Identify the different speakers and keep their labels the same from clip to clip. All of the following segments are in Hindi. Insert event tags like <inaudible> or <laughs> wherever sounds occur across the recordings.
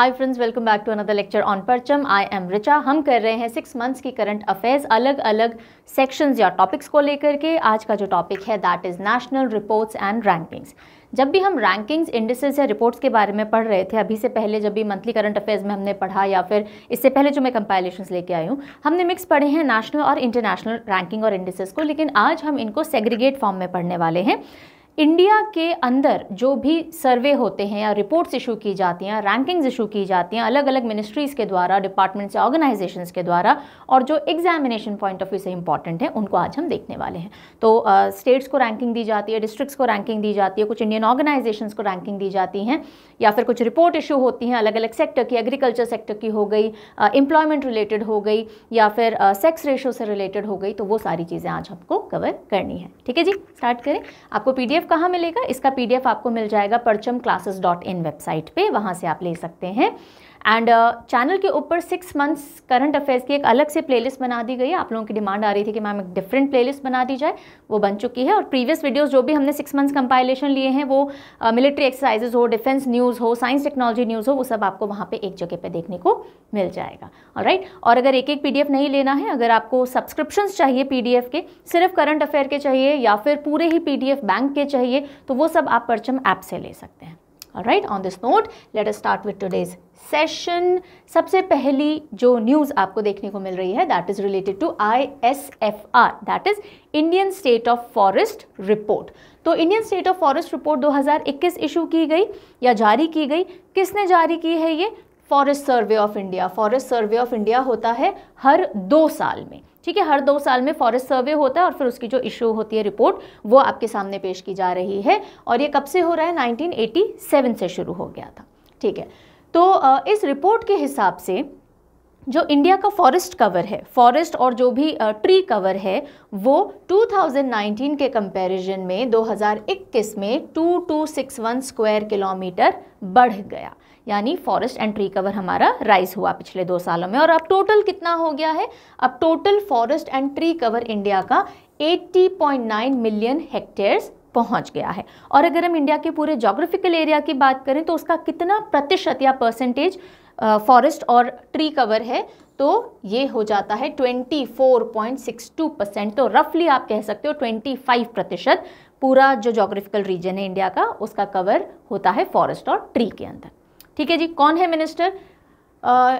Speaker 1: High friends welcome back to another lecture on Parcham I am Richa हम कर रहे हैं सिक्स मंथ्स की करंट अफेयर्स अलग अलग सेक्शंस या टॉपिक्स को लेकर के आज का जो टॉपिक है that is national reports and rankings जब भी हम रैंकिंग्स इंडिसेस या रिपोर्ट्स के बारे में पढ़ रहे थे अभी से पहले जब भी मंथली करंट अफेयर्स में हमने पढ़ा या फिर इससे पहले जो मैं कंपाइलेशन लेके आई हूँ हमने मिक्स पढ़े हैं नेशनल और इंटरनेशनल रैंकिंग और इंडिसेस को लेकिन आज हम इनको सेग्रीगेट फॉर्म में पढ़ने वाले हैं इंडिया के अंदर जो भी सर्वे होते हैं या रिपोर्ट्स इशू की जाती हैं रैंकिंग्स इशू की जाती हैं अलग अलग मिनिस्ट्रीज़ के द्वारा डिपार्टमेंट्स या ऑर्गेनाइजेशन के द्वारा और जो एग्जामिनेशन पॉइंट ऑफ व्यू से इंपॉर्टेंट है उनको आज हम देखने वाले हैं तो स्टेट्स uh, को रैंकिंग दी जाती है डिस्ट्रिक्स को रैंकिंग दी जाती है कुछ इंडियन ऑर्गेनाइजेशन को रैंकिंग दी जाती हैं या फिर कुछ रिपोर्ट इशू होती हैं अलग अलग सेक्टर की एग्रीकल्चर सेक्टर की हो गई एम्प्लॉयमेंट रिलेटेड हो गई या फिर सेक्स uh, रेशो से रिलेटेड हो गई तो वो सारी चीज़ें आज हमको कवर करनी है ठीक है जी स्टार्ट करें आपको पी पीडीएफ कहाँ मिलेगा इसका पीडीएफ आपको मिल जाएगा परचम क्लासेस डॉट इन वेबसाइट पे वहाँ से आप ले सकते हैं एंड चैनल uh, के ऊपर सिक्स मंथ्स करंट अफेयर्स की एक अलग से प्लेलिस्ट बना दी गई है आप लोगों की डिमांड आ रही थी कि मैम एक डिफरेंट प्लेलिस्ट बना दी जाए वो बन चुकी है और प्रीवियस वीडियोस जो भी हमने सिक्स मंथ्स कंपाइलेशन लिए हैं वो मिलिट्री uh, एक्सरसाइजेज हो डिफेंस न्यूज़ हो साइंस टेक्नोलॉजी न्यूज़ हो वो सब आपको वहाँ पर एक जगह पर देखने को मिल जाएगा और राइट right? और अगर एक एक पी नहीं लेना है अगर आपको सब्सक्रिप्शन चाहिए पी के सिर्फ करंट अफेयर के चाहिए या फिर पूरे ही पी बैंक के चाहिए तो वो सब आप परचम ऐप से ले सकते हैं right on this note let us start with today's session सबसे पहली जो न्यूज़ आपको देखने को मिल रही है that is related to I S F R that is Indian state of forest report तो Indian state of forest report 2021 issue की गई या जारी की गई किसने जारी की है ये forest survey of India forest survey of India होता है हर दो साल में ठीक है हर दो साल में फॉरेस्ट सर्वे होता है और फिर उसकी जो इशू होती है रिपोर्ट वो आपके सामने पेश की जा रही है और ये कब से हो रहा है 1987 से शुरू हो गया था ठीक है तो इस रिपोर्ट के हिसाब से जो इंडिया का फॉरेस्ट कवर है फॉरेस्ट और जो भी ट्री कवर है वो 2019 के कंपैरिजन में 2021 में 2261 स्क्वायर किलोमीटर बढ़ गया यानी फॉरेस्ट एंड ट्री कवर हमारा राइज हुआ पिछले दो सालों में और अब टोटल कितना हो गया है अब total forest and tree cover India का 80.9 मिलियन हेक्टेयर्स पहुंच गया है और अगर हम इंडिया के पूरे जोग्राफिकल एरिया की बात करें तो उसका कितना प्रतिशत या परसेंटेज फॉरेस्ट और ट्री कवर है तो ये हो जाता है 24.62 परसेंट तो रफली आप कह सकते हो 25 प्रतिशत पूरा जो जोग्राफिकल रीजन है इंडिया का उसका कवर होता है फॉरेस्ट और ट्री के अंदर ठीक है जी कौन है मिनिस्टर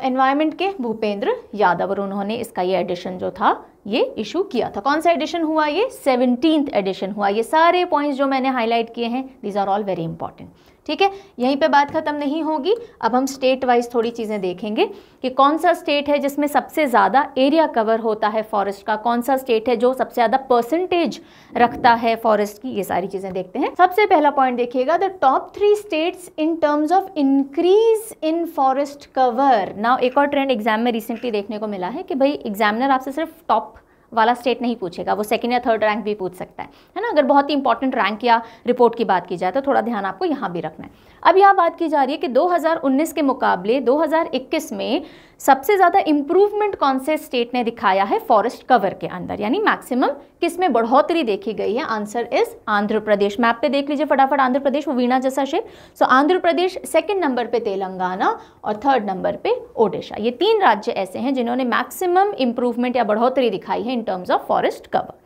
Speaker 1: एनवायरमेंट के भूपेंद्र यादव और उन्होंने इसका ये एडिशन जो था ये इशू किया था कौन सा एडिशन हुआ ये सेवनटीन्थ एडिशन हुआ ये सारे पॉइंट्स जो मैंने हाईलाइट किए हैं these are all very important ठीक है यहीं पे बात ख़त्म नहीं होगी अब हम स्टेट वाइज थोड़ी चीज़ें देखेंगे कि कौन सा स्टेट है जिसमें सबसे ज़्यादा एरिया कवर होता है फॉरेस्ट का कौन सा स्टेट है जो सबसे ज़्यादा परसेंटेज रखता है फॉरेस्ट की ये सारी चीज़ें देखते हैं सबसे पहला पॉइंट देखिएगा the top three states in terms of increase in forest cover now एक और ट्रेंड एग्जाम में रिसेंटली देखने को मिला है कि भाई एग्जामिनर आपसे सिर्फ टॉप वाला स्टेट नहीं पूछेगा वो सेकेंड या थर्ड रैंक भी पूछ सकता है है ना अगर बहुत ही इंपॉर्टेंट रैंक या रिपोर्ट की बात की जाए तो थोड़ा ध्यान आपको यहाँ भी रखना है अब यहाँ बात की जा रही है कि 2019 के मुकाबले 2021 में सबसे ज़्यादा इम्प्रूवमेंट कौन से स्टेट ने दिखाया है फॉरेस्ट कवर के अंदर यानी मैक्सिमम किस में बढ़ोतरी देखी गई है answer is Andhra Pradesh map पे देख लीजिए फटाफट आंध्र प्रदेश वो वीणा जैसा shape so Andhra Pradesh second number पे तेलंगाना और थर्ड नंबर पे ओडिशा ये तीन राज्य ऐसे हैं जिन्होंने मैक्सिमम इम्प्रूवमेंट या बढ़ोतरी दिखाई है in terms of forest cover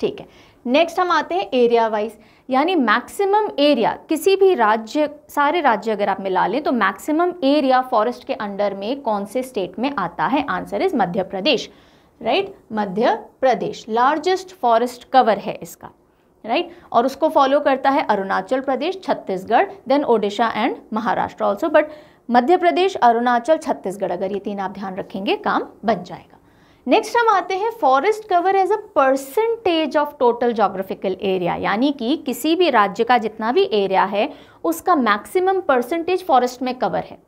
Speaker 1: ठीक है नेक्स्ट हम आते हैं एरिया वाइज यानी मैक्सिमम एरिया किसी भी राज्य सारे राज्य अगर आप मिला लें तो मैक्सिमम एरिया फॉरेस्ट के अंडर में कौन से स्टेट में आता है answer is Madhya Pradesh right Madhya Pradesh largest forest cover है इसका राइट right? और उसको फॉलो करता है Arunachal Pradesh Chhattisgarh then Odisha and Maharashtra also but Madhya Pradesh Arunachal Chhattisgarh अगर ये तीन आप ध्यान रखेंगे काम बन जाएगा नेक्स्ट हम आते हैं forest cover as a percentage of total geographical area यानी कि किसी भी राज्य का जितना भी एरिया है उसका मैक्सिमम परसेंटेज फॉरेस्ट में कवर है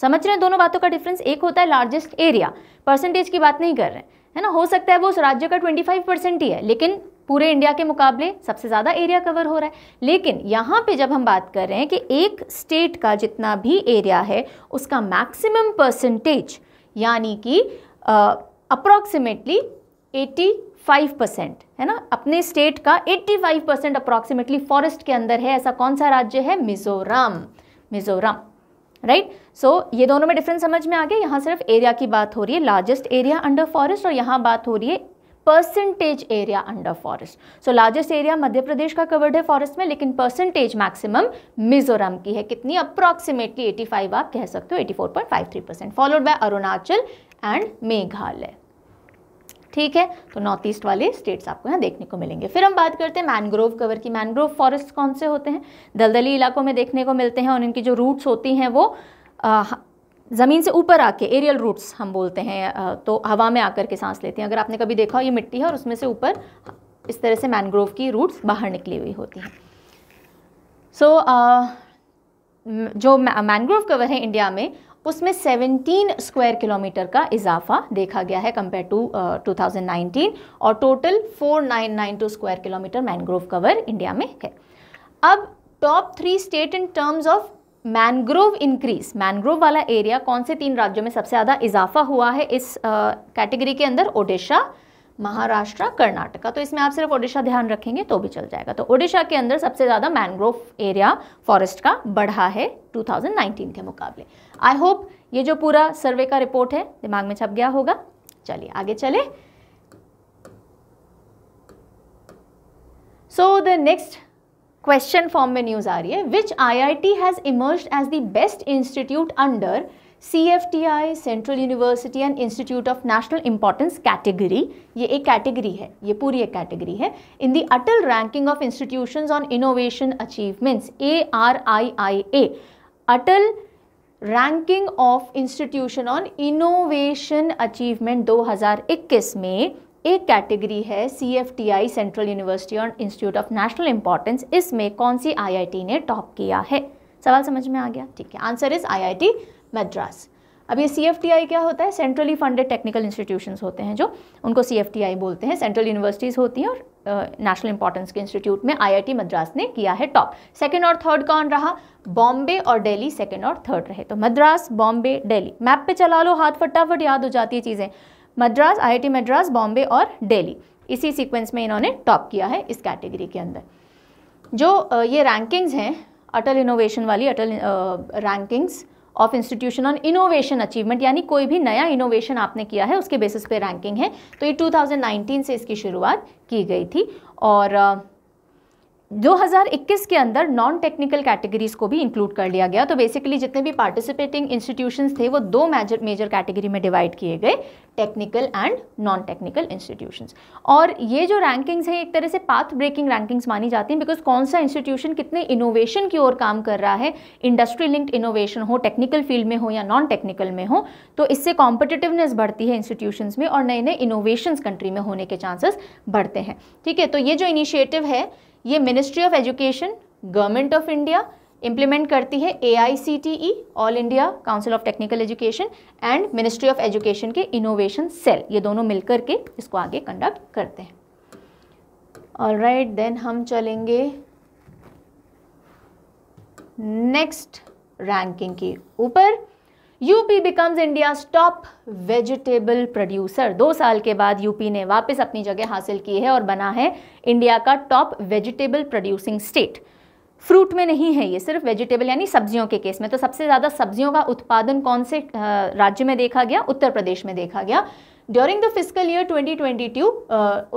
Speaker 1: समझ रहे हैं दोनों बातों का डिफरेंस एक होता है लार्जेस्ट एरिया परसेंटेज की बात नहीं कर रहे हैं है ना हो सकता है वो उस राज्य का 25 परसेंट ही है लेकिन पूरे इंडिया के मुकाबले सबसे ज़्यादा एरिया कवर हो रहा है लेकिन यहाँ पे जब हम बात कर रहे हैं कि एक स्टेट का जितना भी एरिया है उसका मैक्सिमम परसेंटेज यानी कि अप्रॉक्सीमेटली 85 परसेंट है ना अपने स्टेट का 85 परसेंट अप्रॉक्सीमेटली फॉरेस्ट के अंदर है ऐसा कौन सा राज्य है मिजोरम मिजोरम राइट सो ये दोनों में डिफरेंस समझ में आ गया यहाँ सिर्फ एरिया की बात हो रही है लार्जेस्ट एरिया अंडर फॉरेस्ट और यहाँ बात हो रही है percentage area under forest so largest area Madhya Pradesh का कवर्ड है फॉरेस्ट में लेकिन परसेंटेज मैक्सिमम मिजोरम की है कितनी अप्रॉक्सीमेटली 85 आप कह सकते हो 84.53 percent followed by Arunachal and Meghalaya ठीक है तो नॉर्थ ईस्ट वाले स्टेट्स आपको यहाँ देखने को मिलेंगे फिर हम बात करते हैं मैनग्रोव कवर की मैनग्रोव फॉरेस्ट कौन से होते हैं दलदली इलाकों में देखने को मिलते हैं और इनकी जो रूट्स होती हैं वो आ, ज़मीन से ऊपर आके एरियल रूट्स हम बोलते हैं तो हवा में आकर के सांस लेते हैं अगर आपने कभी देखा हो ये मिट्टी है और उसमें से ऊपर इस तरह से मैनग्रोव की रूट्स बाहर निकली हुई होती हैं सो so, uh, जो मैनग्रोव कवर है इंडिया में उसमें 17 स्क्वायर किलोमीटर का इजाफा देखा गया है कंपेयर टू टू और total 4992 square kilometre mangrove cover India में है अब top three state in terms of mangrove increase mangrove वाला एरिया कौन से तीन राज्यों में सबसे ज़्यादा इजाफा हुआ है इस कैटेगरी uh, के अंदर ओडिशा महाराष्ट्र कर्नाटका तो इसमें आप सिर्फ ओडिशा ध्यान रखेंगे तो भी चल जाएगा तो ओडिशा के अंदर सबसे ज़्यादा मैनग्रोव एरिया फॉरेस्ट का बढ़ा है 2019 के मुकाबले आई होप ये जो पूरा सर्वे का रिपोर्ट है दिमाग में छप गया होगा चलिए आगे चले so the next question form में न्यूज़ आ रही है which I I T has emerge as the best institute under C F T I central university and institute of national importance category ये एक कैटेगरी है ये पूरी एक कैटेगरी है in the Atal ranking of institution on innovation achievements A R I I A Atal ranking of institution on innovation achievement 2021 में एक कैटेगरी है C F T I central university on institute of national importance इसमें कौन सी आईआईटी ने टॉप किया है सवाल समझ में आ गया ठीक है आंसर इज आईआईटी मद्रास अब ये सी क्या होता है सेंट्रली फंडेड टेक्निकल इंस्टीट्यूशन होते हैं जो उनको सी बोलते हैं सेंट्रल यूनिवर्सिटीज़ होती हैं और नेशनल इंपॉर्टेंस के इंस्टीट्यूट में आईआईटी मद्रास ने किया है टॉप सेकंड और थर्ड कौन रहा बॉम्बे और दिल्ली सेकंड और थर्ड रहे तो मद्रास बॉम्बे डेली मैप पर चला लो हाथ फटाफट याद हो जाती है चीज़ें मद्रास टी मद्रास बॉम्बे और डेली इसी सीक्वेंस में इन्होंने टॉप किया है इस कैटेगरी के अंदर जो ये रैंकिंग्स हैं अटल इनोवेशन वाली Atal rankings uh, of institution on innovation achievement यानी कोई भी नया इनोवेशन आपने किया है उसके बेसिस पे रैंकिंग है तो ये 2019 से इसकी शुरुआत की गई थी और 2021 के अंदर नॉन टेक्निकल कैटेगरीज को भी इंक्लूड कर लिया गया तो बेसिकली जितने भी पार्टिसिपेटिंग इंस्टीट्यूशंस थे वो दो मेजर मेजर कैटेगरी में डिवाइड किए गए technical and non technical institutions और ये जो रैंकिंग्स हैं एक तरह से पाथ ब्रेकिंग रैंकिंग्स मानी जाती हैं बिकॉज कौन सा इंस्टीट्यूशन कितने इनोवेशन की ओर काम कर रहा है इंडस्ट्री लिंक्ड इनोवेशन हो टेक्निकल फील्ड में हो या नॉन टेक्निकल में हो तो इससे कॉम्पिटिटिवनेस बढ़ती है इंस्टीट्यूशंस में और नए नए इनोवेशन कंट्री में होने के चांसेस बढ़ते हैं ठीक है तो ये जो इनिशिएटिव है ये ministry of education government of India implement करती है A I C T E all India council of technical education and ministry of education के इनोवेशन सेल ये दोनों मिलकर के इसको आगे कंडक्ट करते हैं ऑल राइट देन हम चलेंगे नेक्स्ट रैंकिंग के ऊपर UP becomes India top vegetable producer दो साल के बाद यूपी ने वापस अपनी जगह हासिल की है और बना है इंडिया का top vegetable producing state fruit में नहीं है ये सिर्फ वेजिटेबल यानी सब्जियों के केस में तो सबसे ज़्यादा सब्जियों का उत्पादन कौन से राज्य में देखा गया उत्तर प्रदेश में देखा गया during the physical year 2022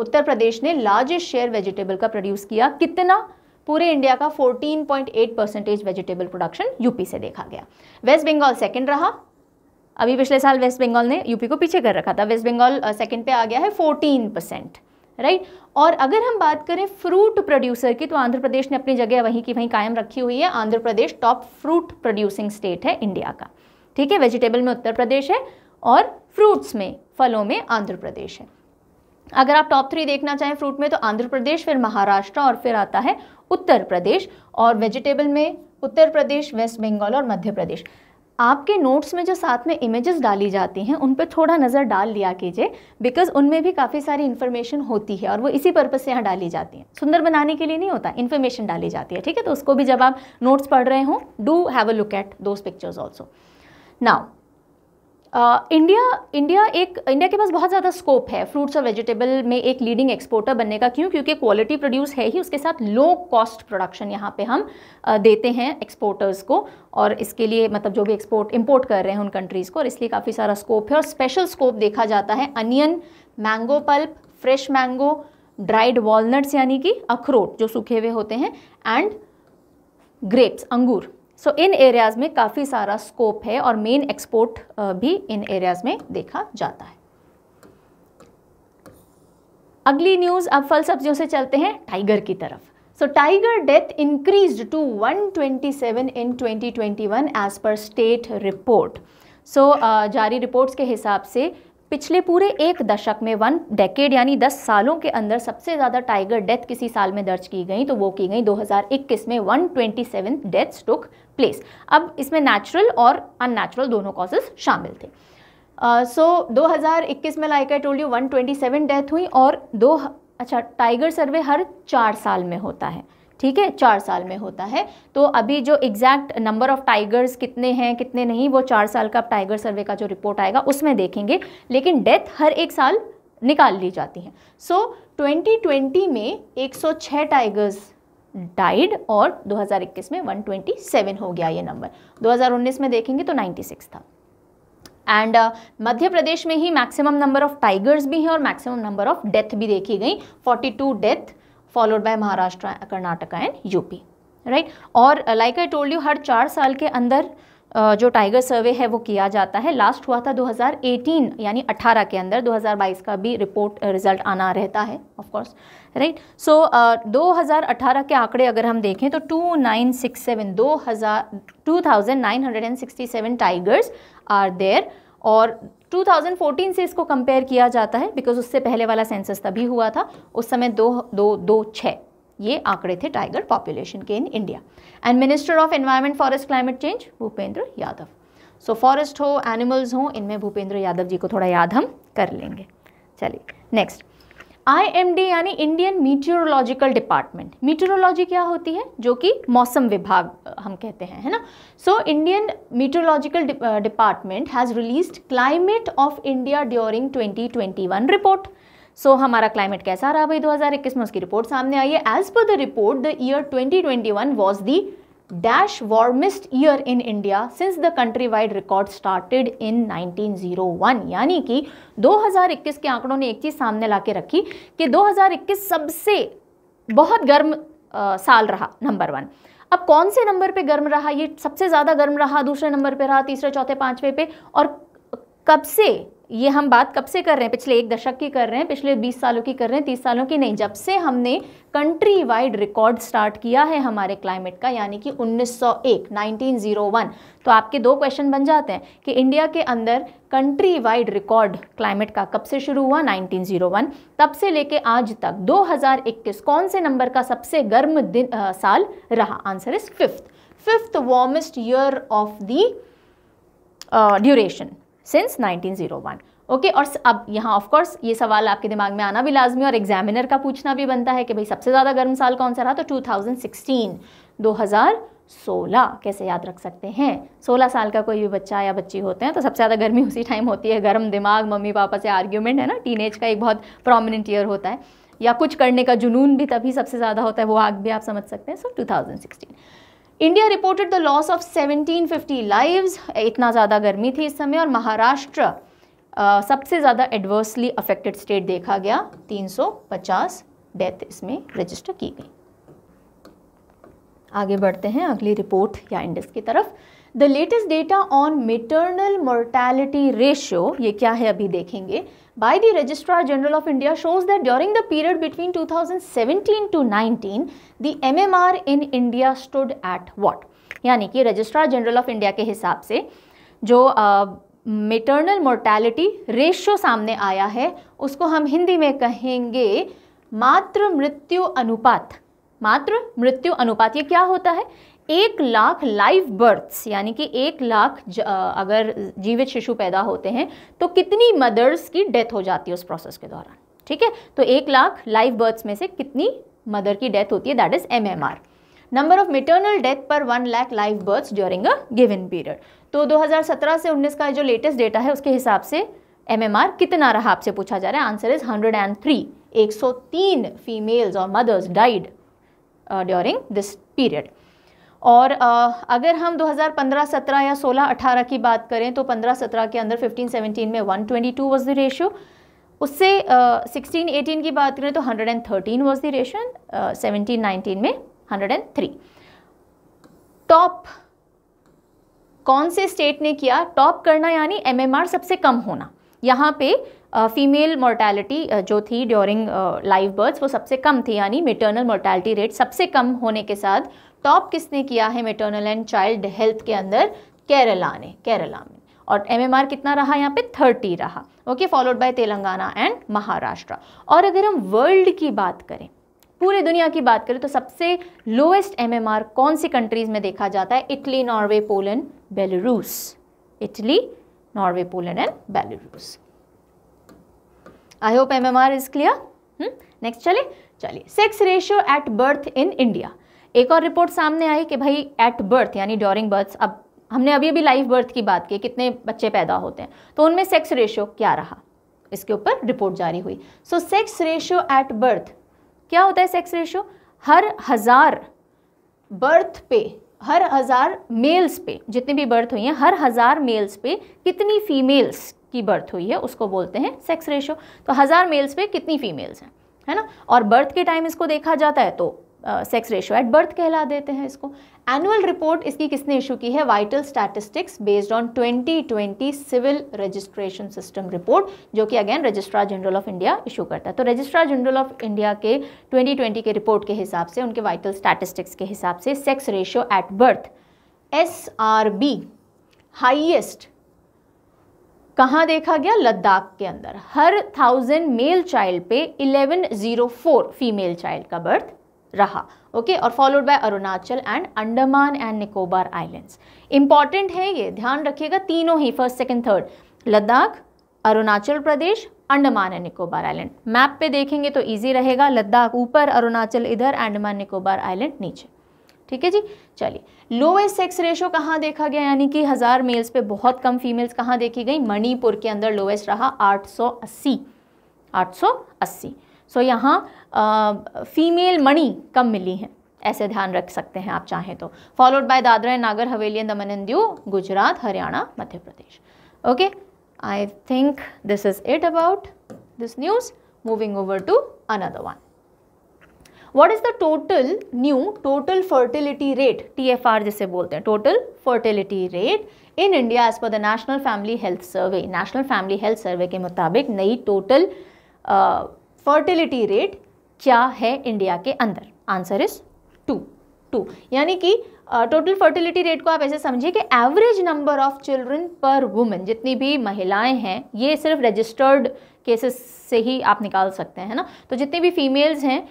Speaker 1: Uttar Pradesh ने लार्जेस्ट शेयर वेजिटेबल का प्रोड्यूस किया कितना पूरे इंडिया का 14.8 परसेंटेज वेजिटेबल प्रोडक्शन यूपी से देखा गया वेस्ट बंगाल सेकंड रहा अभी पिछले साल वेस्ट बंगाल ने यूपी को पीछे कर रखा था वेस्ट बंगाल सेकंड पे आ गया है 14 परसेंट राइट और अगर हम बात करें फ्रूट प्रोड्यूसर की तो आंध्र प्रदेश ने अपनी जगह वहीं की वहीं कायम रखी हुई है Andhra Pradesh top fruit producing state है इंडिया का ठीक है वेजिटेबल में उत्तर प्रदेश है और फ्रूट्स में फलों में आंध्र प्रदेश है अगर आप टॉप थ्री देखना चाहें फ्रूट में तो आंध्र प्रदेश फिर महाराष्ट्र और फिर आता है उत्तर प्रदेश और वेजिटेबल में उत्तर प्रदेश वेस्ट बंगाल और मध्य प्रदेश आपके नोट्स में जो साथ में इमेजेस डाली जाती हैं उन पर थोड़ा नज़र डाल लिया कीजिए बिकॉज उनमें भी काफ़ी सारी इन्फॉर्मेशन होती है और वो इसी पर्पज़ से यहाँ डाली जाती हैं सुंदर बनाने के लिए नहीं होता इन्फॉर्मेशन डाली जाती है ठीक है तो उसको भी जब आप नोट्स पढ़ रहे हों do have a look at those pictures also now India India एक इंडिया के पास बहुत ज़्यादा स्कोप है फ्रूट्स और वेजिटेबल में एक लीडिंग एक्सपोर्टर बनने का क्यों क्योंकि क्वालिटी प्रोड्यूस है ही उसके साथ लो कॉस्ट प्रोडक्शन यहाँ पे हम देते हैं एक्सपोर्टर्स को और इसके लिए मतलब जो भी एक्सपोर्ट इम्पोर्ट कर रहे हैं उन कंट्रीज़ को और इसलिए काफ़ी सारा स्कोप है और स्पेशल स्कोप देखा जाता है onion mango pulp fresh mango dried walnuts यानी कि अखरोट जो सूखे हुए होते हैं एंड ग्रेप्स अंगूर सो इन एरियाज़ में काफ़ी सारा स्कोप है और मेन एक्सपोर्ट uh, भी इन एरियाज़ में देखा जाता है अगली न्यूज़ अब फल सब्जियों से चलते हैं टाइगर की तरफ increase to one twenty seven 127 twenty 2021 one as per state report so जारी रिपोर्ट्स के हिसाब से पिछले पूरे एक दशक में वन डेकेड यानी 10 सालों के अंदर सबसे ज़्यादा टाइगर डेथ किसी साल में दर्ज की गई तो वो की गई 2021 में 127 डेथ्स टुक प्लेस अब इसमें नेचुरल और अननेचुरल दोनों कॉजेज शामिल थे सो uh, so, 2021 में like I told you 127 death हुई और दो अच्छा टाइगर सर्वे हर चार साल में होता है ठीक है चार साल में होता है तो अभी जो एग्जैक्ट नंबर ऑफ़ टाइगर्स कितने हैं कितने नहीं वो चार साल का टाइगर सर्वे का जो रिपोर्ट आएगा उसमें देखेंगे लेकिन डेथ हर एक साल निकाल ली जाती हैं सो so, 2020 में 106 टाइगर्स डाइड और 2021 में 127 हो गया ये नंबर 2019 में देखेंगे तो 96 था एंड uh, मध्य प्रदेश में ही मैक्सिमम नंबर ऑफ टाइगर्स भी हैं और मैक्सिमम नंबर ऑफ डेथ भी देखी गई 42 death followed by Maharashtra Karnataka and UP right और लाइक आई टोल्ड यू हर चार साल के अंदर uh, जो टाइगर सर्वे है वो किया जाता है लास्ट हुआ था 2018 यानी 18 के अंदर 2022 का भी रिपोर्ट रिजल्ट uh, आना रहता है ऑफकोर्स राइट सो 2018 के आंकड़े अगर हम देखें तो टू नाइन सिक्स सेवन दो हज़ार two thousand nine hundred and sixty seven tigers are there और 2014 से इसको कंपेयर किया जाता है बिकॉज उससे पहले वाला सेंसस तभी हुआ था उस समय दो दो दो छः ये आंकड़े थे टाइगर पॉपुलेशन के in India and minister of environment forest climate change Bhupendra Yadav so forest हो एनिमल्स हो इनमें भूपेंद्र यादव जी को थोड़ा याद हम कर लेंगे चलिए नेक्स्ट आईएमडी यानी इंडियन मीटियोरोलॉजिकल डिपार्टमेंट मीटियोरोलॉजी क्या होती है जो कि मौसम विभाग हम कहते हैं है ना so Indian meteorological department has released climate of India during 2021 report so so, हमारा क्लाइमेट कैसा रहा भाई 2021 में उसकी रिपोर्ट सामने आई है as per the report the year 2021 was the dash warmest year in India since the countrywide record started in 1901 यानी कि 2021 के आंकड़ों ने एक चीज़ सामने ला के रखी कि 2021 सबसे बहुत गर्म आ, साल रहा नंबर वन अब कौन से नंबर पे गर्म रहा ये सबसे ज़्यादा गर्म रहा दूसरे नंबर पे रहा तीसरे चौथे पांचवे पे और कब से ये हम बात कब से कर रहे हैं पिछले एक दशक की कर रहे हैं पिछले 20 सालों की कर रहे हैं 30 सालों की नहीं जब से हमने कंट्री वाइड रिकॉर्ड स्टार्ट किया है हमारे क्लाइमेट का यानी कि 1901 1901 तो आपके दो क्वेश्चन बन जाते हैं कि इंडिया के अंदर कंट्री वाइड रिकॉर्ड क्लाइमेट का कब से शुरू हुआ 1901 तब से लेके आज तक 2021 कौन से नंबर का सबसे गर्म दिन आ, साल रहा answer is fifth fifth warmest year of the duration since 1901 okay और अब यहाँ ऑफकोर्स ये सवाल आपके दिमाग में आना भी लाजमी और एग्जामिनर का पूछना भी बनता है कि भाई सबसे ज़्यादा गर्म साल कौन सा रहा तो 2016 2016 कैसे याद रख सकते हैं 16 साल का कोई भी बच्चा या बच्ची होते हैं तो सबसे ज़्यादा गर्मी उसी टाइम होती है गर्म दिमाग मम्मी पापा से आर्ग्यूमेंट है ना टीन का एक बहुत प्रोमिनेंट ईयर होता है या कुछ करने का जुनून भी तभी सबसे ज़्यादा होता है वो आग भी आप समझ सकते हैं so so, 2016 India reported the loss of 1750 lives इतना ज़्यादा गर्मी थी इस समय और महाराष्ट्र uh, सबसे ज़्यादा एडवर्सली अफेक्टेड स्टेट देखा गया 350 डेथ इसमें रजिस्टर की गई आगे बढ़ते हैं अगली रिपोर्ट या इंडेक्स की तरफ the latest data on maternal mortality ratio ये क्या है अभी देखेंगे by the Registrar General of India shows that during the period between 2017 to 19, the MMR in India stood at what यानी कि रजिस्ट्रार जनरल ऑफ इंडिया के हिसाब से जो मेटर्नल मोर्टैलिटी रेशियो सामने आया है उसको हम हिंदी में कहेंगे मातृ मृत्यु अनुपात मात्र मृत्यु अनुपात ये क्या होता है एक लाख लाइव बर्थ्स यानी कि एक लाख अगर जीवित शिशु पैदा होते हैं तो कितनी मदर्स की डेथ हो जाती है उस प्रोसेस के दौरान ठीक है तो एक लाख लाइव बर्थ्स में से कितनी मदर की डेथ होती है that is M number of maternal death per one lakh live births during a given period तो 2017 से 19 का जो लेटेस्ट डेटा है उसके हिसाब से एम कितना रहा आपसे पूछा जा रहा है answer is hundred and three एक सौ तीन फीमेल्स और mothers died during this period और अगर हम 2015-17 या 16-18 की बात करें तो 15-17 के अंदर 15-17 में 122 ट्वेंटी वॉज द रेशियो उससे सिक्सटीन एटीन की बात करें तो 113 was the and seventeen nineteen में 103 टॉप कौन से स्टेट ने किया टॉप करना यानी एमएमआर सबसे कम होना यहाँ पे फीमेल मोर्टैलिटी जो थी ड्यूरिंग लाइव बर्थ वो सबसे कम थी यानी मेटर्नल मोर्टैलिटी रेट सबसे कम होने के साथ टॉप किसने किया है मेटर्नल एंड चाइल्ड हेल्थ के अंदर केरला ने केरला में और एमएमआर कितना रहा यहाँ पे थर्टी रहा okay followed by Telangana and Maharashtra और अगर हम वर्ल्ड की बात करें पूरे दुनिया की बात करें तो सबसे लोएस्ट एमएमआर कौन सी कंट्रीज़ में देखा जाता है Italy Norway Poland Belarus Italy Norway Poland and Belarus I hope MMR is clear next चले चलिए sex ratio at birth in India एक और रिपोर्ट सामने आई कि भाई एट बर्थ यानी ड्यूरिंग बर्थ अब हमने अभी अभी लाइफ बर्थ की बात की कितने बच्चे पैदा होते हैं तो उनमें सेक्स रेशियो क्या रहा इसके ऊपर रिपोर्ट जारी हुई so sex ratio at birth क्या होता है सेक्स रेशियो हर हज़ार बर्थ पे हर हज़ार मेल्स पे जितनी भी बर्थ हुई हैं हर हज़ार मेल्स पे कितनी फीमेल्स की बर्थ हुई है उसको बोलते हैं सेक्स रेशियो तो हज़ार मेल्स पे कितनी फीमेल्स हैं है ना और बर्थ के टाइम इसको देखा जाता है तो सेक्स रेशियो एट बर्थ कहला देते हैं इसको एनुअल रिपोर्ट इसकी किसने इशू की है vital statistics based on 2020 civil registration system report जो कि again registrar general of India issue करता है तो रजिस्ट्रार जनरल ऑफ इंडिया के 2020 के रिपोर्ट के हिसाब से उनके वाइटल स्टैटिस्टिक्स के हिसाब से sex ratio at birth S R B highest कहाँ देखा गया लद्दाख के अंदर हर थाउजेंड मेल चाइल्ड पे फोर फीमेल चाइल्ड का बर्थ रहा ओके और followed by Arunachal and Andaman and Nicobar islands important है ये ध्यान रखिएगा तीनों ही first second third Ladakh Arunachal Pradesh Andaman and Nicobar island map पे देखेंगे तो ईजी रहेगा लद्दाख ऊपर अरुणाचल इधर अंडमान निकोबार आइलैंड नीचे ठीक है जी चलिए लोएस्ट सेक्स रेशो कहाँ देखा गया यानी कि हज़ार मेल्स पे बहुत कम फीमेल्स कहाँ देखी गई मणिपुर के अंदर लोएस्ट रहा 880 880 सो यहाँ फीमेल uh, मणि कम मिली है ऐसे ध्यान रख सकते हैं आप चाहें तो फॉलोड बाय दादरा एंड नागर हवेली and Daman and Diu Gujarat Haryana Madhya Pradesh okay I think this is it about this news moving over to another one what is the total new total fertility rate T F R जिसे बोलते हैं total fertility rate in India as per the national family health survey national family health survey के मुताबिक नई टोटल फर्टिलिटी रेट क्या है इंडिया के अंदर आंसर इज टू टू यानी कि टोटल फर्टिलिटी रेट को आप ऐसे समझिए कि average number of children per women जितनी भी महिलाएं हैं ये सिर्फ रजिस्टर्ड केसेस से ही आप निकाल सकते हैं ना तो जितनी भी फीमेल्स हैं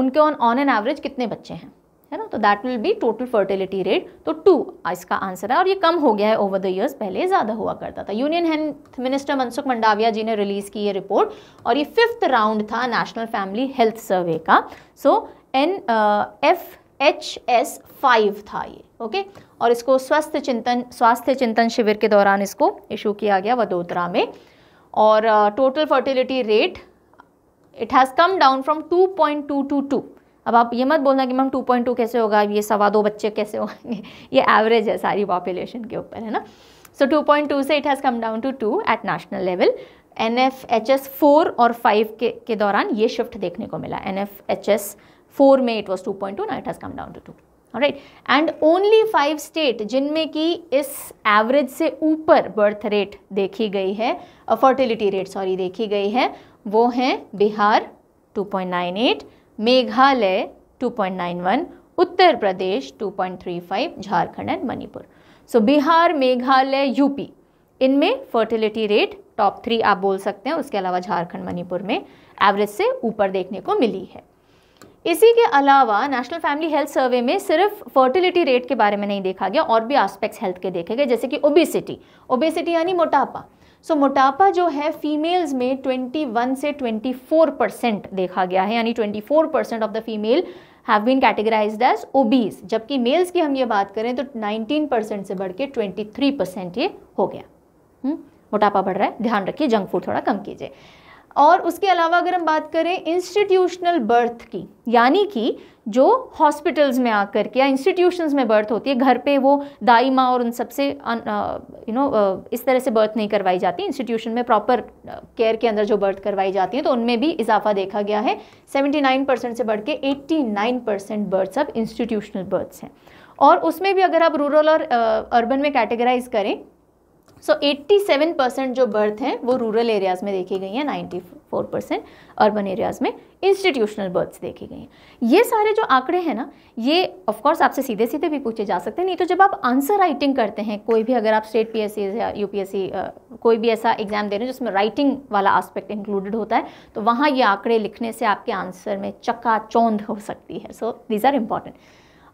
Speaker 1: उनके ऑन ऑन एन एवरेज कितने बच्चे हैं है ना तो that will be total fertility rate तो टू इसका आंसर है और ये कम हो गया है ओवर द ईयर्स पहले ज़्यादा हुआ करता था union health minister Mansukh Mandaviya ji ने रिलीज़ की ये रिपोर्ट और ये फिफ्थ राउंड था नेशनल फैमिली हेल्थ सर्वे का so N F H S five था ये ओके और इसको स्वस्थ चिंतन स्वास्थ्य चिंतन शिविर के दौरान इसको इशू किया गया वडोदरा में और total fertility rate it has come down from two point two two two अब आप ये मत बोलना कि मैम 2.2 कैसे होगा ये सवा दो बच्चे कैसे होंगे <laughs> ये एवरेज है सारी पॉपुलेशन के ऊपर है ना सो so, 2.2 से it has come down to two at national level N F H S four और फाइव के के दौरान ये शिफ्ट देखने को मिला N F H S four में it was two point two ना it has come down to two right and only five state जिनमें कि इस एवरेज से ऊपर बर्थ रेट देखी गई है फर्टिलिटी रेट सॉरी देखी गई है वो हैं Bihar two point nine eight Meghalaya 2.91 Uttar Pradesh 2.35 Jharkhand and Manipur so Bihar Meghalaya UP इनमें फर्टिलिटी रेट टॉप थ्री आप बोल सकते हैं उसके अलावा झारखंड मणिपुर में एवरेज से ऊपर देखने को मिली है इसी के अलावा नेशनल फैमिली हेल्थ सर्वे में सिर्फ फर्टिलिटी रेट के बारे में नहीं देखा गया और भी आस्पेक्ट्स हेल्थ के देखे गए जैसे कि ओबेसिटी ओबेसिटी यानी मोटापा सो मोटापा जो है फीमेल्स में 21 से 24 परसेंट देखा गया है यानी 24 percent of the female have been categorize as obese जबकि मेल्स की हम ये बात करें तो 19 परसेंट से बढ़ के 23 परसेंट ये हो गया हुँ? हम्म, मोटापा बढ़ रहा है ध्यान रखिए जंक फूड थोड़ा कम कीजिए और उसके अलावा अगर हम बात करें इंस्टीट्यूशनल बर्थ की यानी कि जो हॉस्पिटल्स में आकर के या इंस्टीट्यूशंस में बर्थ होती है घर पे वो दाई माँ और उन सब से यू नो इस तरह से बर्थ नहीं करवाई जाती इंस्टीट्यूशन में प्रॉपर केयर के अंदर जो बर्थ करवाई जाती है तो उनमें भी इजाफा देखा गया है 79 परसेंट से बढ़ के 89 परसेंट बर्थ्स अब इंस्टीट्यूशनल बर्थ्स हैं और उसमें भी अगर आप रूरल और अर्बन में कैटेगराइज करें सो एट्टी सेवन परसेंट जो बर्थ हैं वो रूरल एरियाज़ में देखी गई हैं ninety four percent urban areas में इंस्टीट्यूशनल बर्थ्स देखी गई हैं ये सारे जो आंकड़े हैं ना ये ऑफकोर्स आपसे सीधे सीधे भी पूछे जा सकते हैं नहीं तो जब आप आंसर राइटिंग करते हैं कोई भी अगर आप स्टेट पी एस या सी कोई भी ऐसा एग्जाम दे रहे हैं जिसमें राइटिंग वाला आस्पेक्ट इंक्लूडेड होता है तो वहाँ ये आंकड़े लिखने से आपके आंसर में चक्का हो सकती है सो दीज आर इम्पॉर्टेंट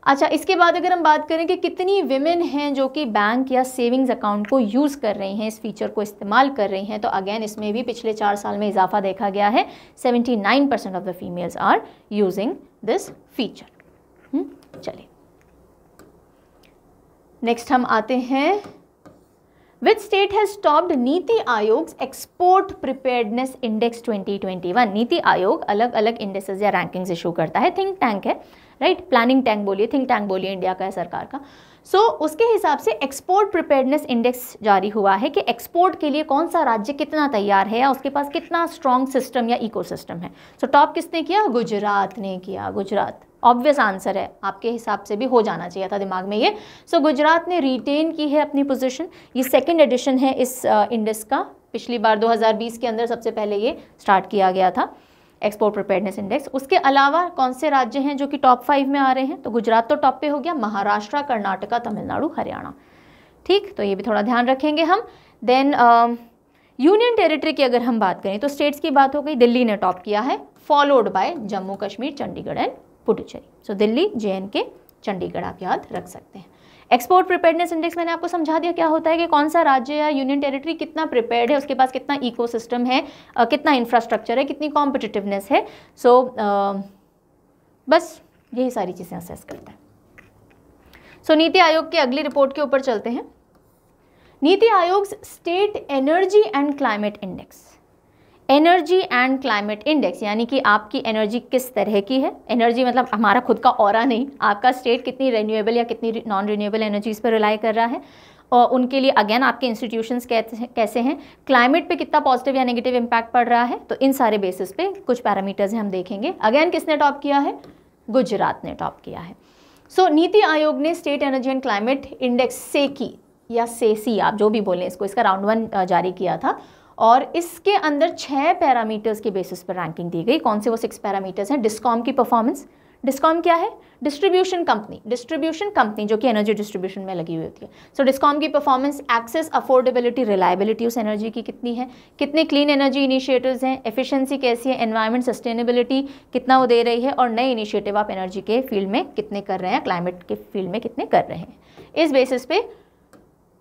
Speaker 1: अच्छा इसके बाद अगर हम बात करें कि कितनी विमेन हैं जो कि बैंक या सेविंग्स अकाउंट को यूज़ कर रही हैं इस फीचर को इस्तेमाल कर रही हैं तो अगेन इसमें भी पिछले चार साल में इजाफा देखा गया है 79 percent of the females are using this feature चलिए नेक्स्ट हम आते हैं विच स्टेट हैज स्टॉप्ड नीति आयोग एक्सपोर्ट प्रिपेयर्डनेस इंडेक्स 2021 नीति आयोग अलग अलग इंडेक्सेस या रैंकिंग्स इशू करता है थिंक टैंक है राइट प्लानिंग टैंक बोलिए थिंक टैंक बोलिए इंडिया का है सरकार का सो so, उसके हिसाब से एक्सपोर्ट प्रिपेयरनेस इंडेक्स जारी हुआ है कि एक्सपोर्ट के लिए कौन सा राज्य कितना तैयार है या उसके पास कितना स्ट्रॉन्ग सिस्टम या इकोसिस्टम है सो so, टॉप किसने किया गुजरात ने किया गुजरात ऑब्वियस आंसर है आपके हिसाब से भी हो जाना चाहिए था दिमाग में ये सो so, गुजरात ने रिटेन की है अपनी पोजीशन ये सेकंड एडिशन है इस इंडेक्स uh, का पिछली बार 2020 के अंदर सबसे पहले ये स्टार्ट किया गया था एक्सपोर्ट प्रिपेयरनेस इंडेक्स उसके अलावा कौन से राज्य हैं जो कि टॉप फाइव में आ रहे हैं तो गुजरात तो टॉप पे हो गया महाराष्ट्र कर्नाटका तमिलनाडु हरियाणा ठीक तो ये भी थोड़ा ध्यान रखेंगे हम देन यूनियन टेरिटरी की अगर हम बात करें तो स्टेट्स की बात हो गई दिल्ली ने टॉप किया है followed by Jammu Kashmir Chandigarh and Puducherry so Delhi J Chandigarh आप याद रख सकते हैं एक्सपोर्ट प्रिपेयरनेस इंडेक्स मैंने आपको समझा दिया क्या होता है कि कौन सा राज्य या यूनियन टेरिटरी कितना प्रिपेयर्ड है उसके पास कितना इकोसिस्टम है कितना इंफ्रास्ट्रक्चर है कितनी कॉम्पिटिटिवनेस है सो so, बस यही सारी चीज़ें असेस करते हैं सो so, नीति आयोग की अगली रिपोर्ट के ऊपर चलते हैं NITI Aayog state energy and climate index energy and climate index यानी कि आपकी एनर्जी किस तरह की है एनर्जी मतलब हमारा खुद का और नहीं आपका स्टेट कितनी रेन्यूएबल या कितनी नॉन रिन्यूएबल एनर्जीज़ पर रिलाई कर रहा है और उनके लिए अगेन आपके इंस्टीट्यूशंस कैसे हैं क्लाइमेट पे कितना पॉजिटिव या नेगेटिव इम्पैक्ट पड़ रहा है तो इन सारे बेसिस पे कुछ पैरामीटर्स हम देखेंगे अगेन किसने टॉप किया है गुजरात ने टॉप किया है सो so, नीति आयोग ने state energy and climate index से की या सेसी आप जो भी बोलें इसको इसका राउंड वन जारी किया था और इसके अंदर छः पैरामीटर्स के बेसिस पर रैंकिंग दी गई कौन से वो सिक्स पैरामीटर्स हैं डिस्कॉम की परफॉर्मेंस डिस्कॉम क्या है डिस्ट्रीब्यूशन कंपनी डिस्ट्रीब्यूशन कंपनी जो कि एनर्जी डिस्ट्रीब्यूशन में लगी हुई होती है सो so, डिस्कॉम की परफॉर्मेंस एक्सेस अफोर्डेबिलिटी रिलायबिलिटी उस एनर्जी की कितनी है कितने क्लीन एनर्जी इनिशिएटिव्स हैं एफिशिएंसी कैसी है एनवायरमेंट सस्टेनेबिलिटी कितना वो दे रही है और नए इनिशिएटिव आप एनर्जी के फील्ड में कितने कर रहे हैं क्लाइमेट के फील्ड में कितने कर रहे हैं इस बेसिस पे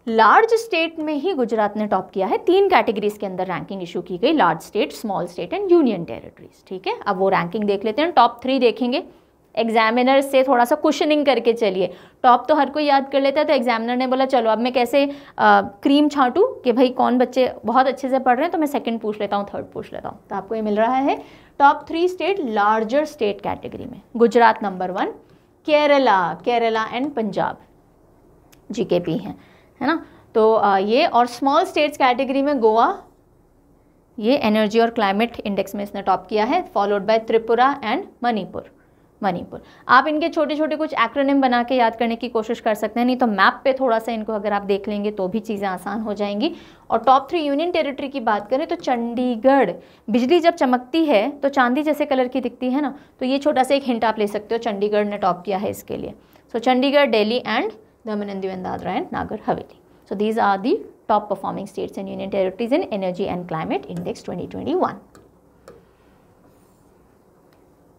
Speaker 1: लार्ज स्टेट में ही गुजरात ने टॉप किया है तीन कैटेगरीज के अंदर रैंकिंग इशू की गई large state small state and union territories ठीक है अब वो रैंकिंग देख लेते हैं टॉप थ्री देखेंगे एग्जामिनर से थोड़ा सा क्वेश्चनिंग करके चलिए टॉप तो हर कोई याद कर लेता है तो एग्जामिनर ने बोला चलो अब मैं कैसे आ, क्रीम छाटू कि भाई कौन बच्चे बहुत अच्छे से पढ़ रहे हैं तो मैं सेकंड पूछ लेता हूँ थर्ड पूछ लेता हूँ तो आपको ये मिल रहा है top three state larger state category में Gujarat number one Kerala Kerala and Punjab जी के पी हैं है ना तो आ, ये और स्मॉल स्टेट्स कैटेगरी में गोवा ये एनर्जी और क्लाइमेट इंडेक्स में इसने टॉप किया है followed by Tripura and Manipur Manipur आप इनके छोटे छोटे कुछ एक्रोनिम बना के याद करने की कोशिश कर सकते हैं नहीं तो मैप पे थोड़ा सा इनको अगर आप देख लेंगे तो भी चीज़ें आसान हो जाएंगी और टॉप थ्री यूनियन टेरिटरी की बात करें तो चंडीगढ़ बिजली जब चमकती है तो चांदी जैसे कलर की दिखती है ना तो ये छोटा सा एक हिंट आप ले सकते हो चंडीगढ़ ने टॉप किया है इसके लिए so so, Chandigarh Delhi and Daman and Dadra and Nagar Haveli. So these are the top performing states and union territories in energy and climate index 2021.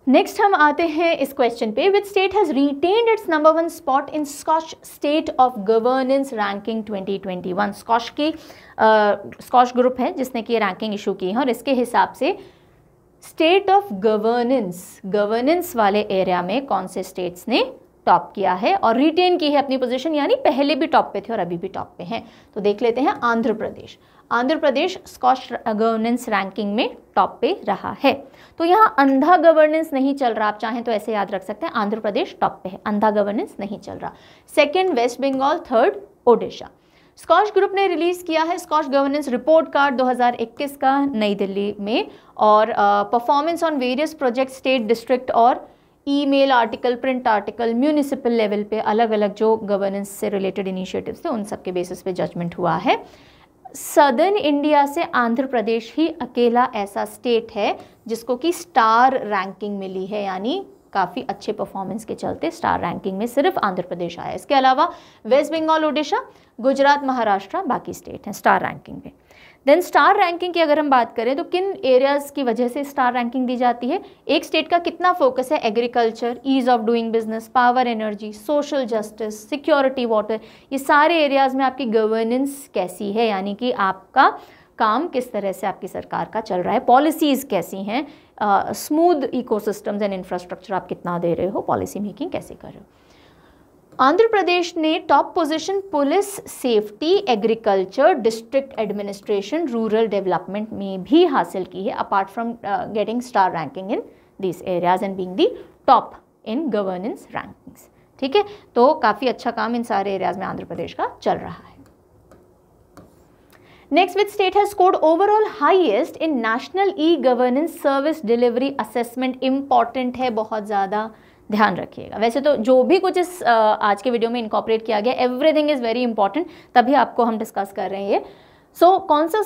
Speaker 1: Next हम आते हैं इस क्वेश्चन पे which state has retained its number one spot in Skoch state of governance ranking 2021 Skoch की uh, ग्रुप है जिसने की रैंकिंग इशू की है और इसके हिसाब से स्टेट ऑफ गवर्नेंस गवर्नेंस वाले एरिया में कौन से स्टेट्स ने टॉप किया है और रिटेन की है अपनी पोजीशन यानी पहले भी टॉप पे थे और अभी भी टॉप पे हैं तो देख लेते हैं आंध्र प्रदेश आंध्र प्रदेश स्कॉच गवर्नेंस रैंकिंग में टॉप पे रहा है तो यहाँ अंधा गवर्नेंस नहीं चल रहा आप चाहें तो ऐसे याद रख सकते हैं आंध्र प्रदेश टॉप पे है अंधा गवर्नेंस नहीं चल रहा second west Bengal third Odisha Skoch group ने रिलीज़ किया है स्कॉच गवर्नेंस रिपोर्ट कार्ड 2021 का नई दिल्ली में और performance on various project state district और email article print article municipal level पे अलग अलग जो गवर्नेंस से रिलेटेड इनिशिएटिव्स थे उन सब के बेसिस पे जजमेंट हुआ है सदर्न इंडिया से आंध्र प्रदेश ही अकेला ऐसा स्टेट है जिसको कि स्टार रैंकिंग मिली है यानी काफ़ी अच्छे परफॉर्मेंस के चलते स्टार रैंकिंग में सिर्फ आंध्र प्रदेश आया इसके अलावा वेस्ट बंगाल उड़ीसा गुजरात महाराष्ट्र बाकी स्टेट हैं स्टार रैंकिंग में देन स्टार रैंकिंग की अगर हम बात करें तो किन एरियाज़ की वजह से स्टार रैंकिंग दी जाती है एक स्टेट का कितना फोकस है agriculture ease of doing business power energy social justice security water ये सारे एरियाज़ में आपकी गवर्नेंस कैसी है यानी कि आपका काम किस तरह से आपकी सरकार का चल रहा है पॉलिसीज़ कैसी हैं स्मूद इकोसिस्टम्स एंड इंफ्रास्ट्रक्चर आप कितना दे रहे हो पॉलिसी मेकिंग कैसे कर रहे हो आंध्र प्रदेश ने top position police safety agriculture district administration rural development में भी हासिल की है apart from getting star ranking in this areas and being the top in governance rankings ठीक है तो काफ़ी अच्छा काम इन सारे एरियाज में आंध्र प्रदेश का चल रहा है next with state has scored overall highest in national e governance service delivery assessment Important है बहुत ज़्यादा ध्यान रखिएगा वैसे तो जो भी कुछ इस आज के वीडियो में इंकॉपरेट किया गया एवरीथिंग इज़ वेरी इंपॉर्टेंट तभी आपको हम डिस्कस कर रहे हैं सो so, कौन सा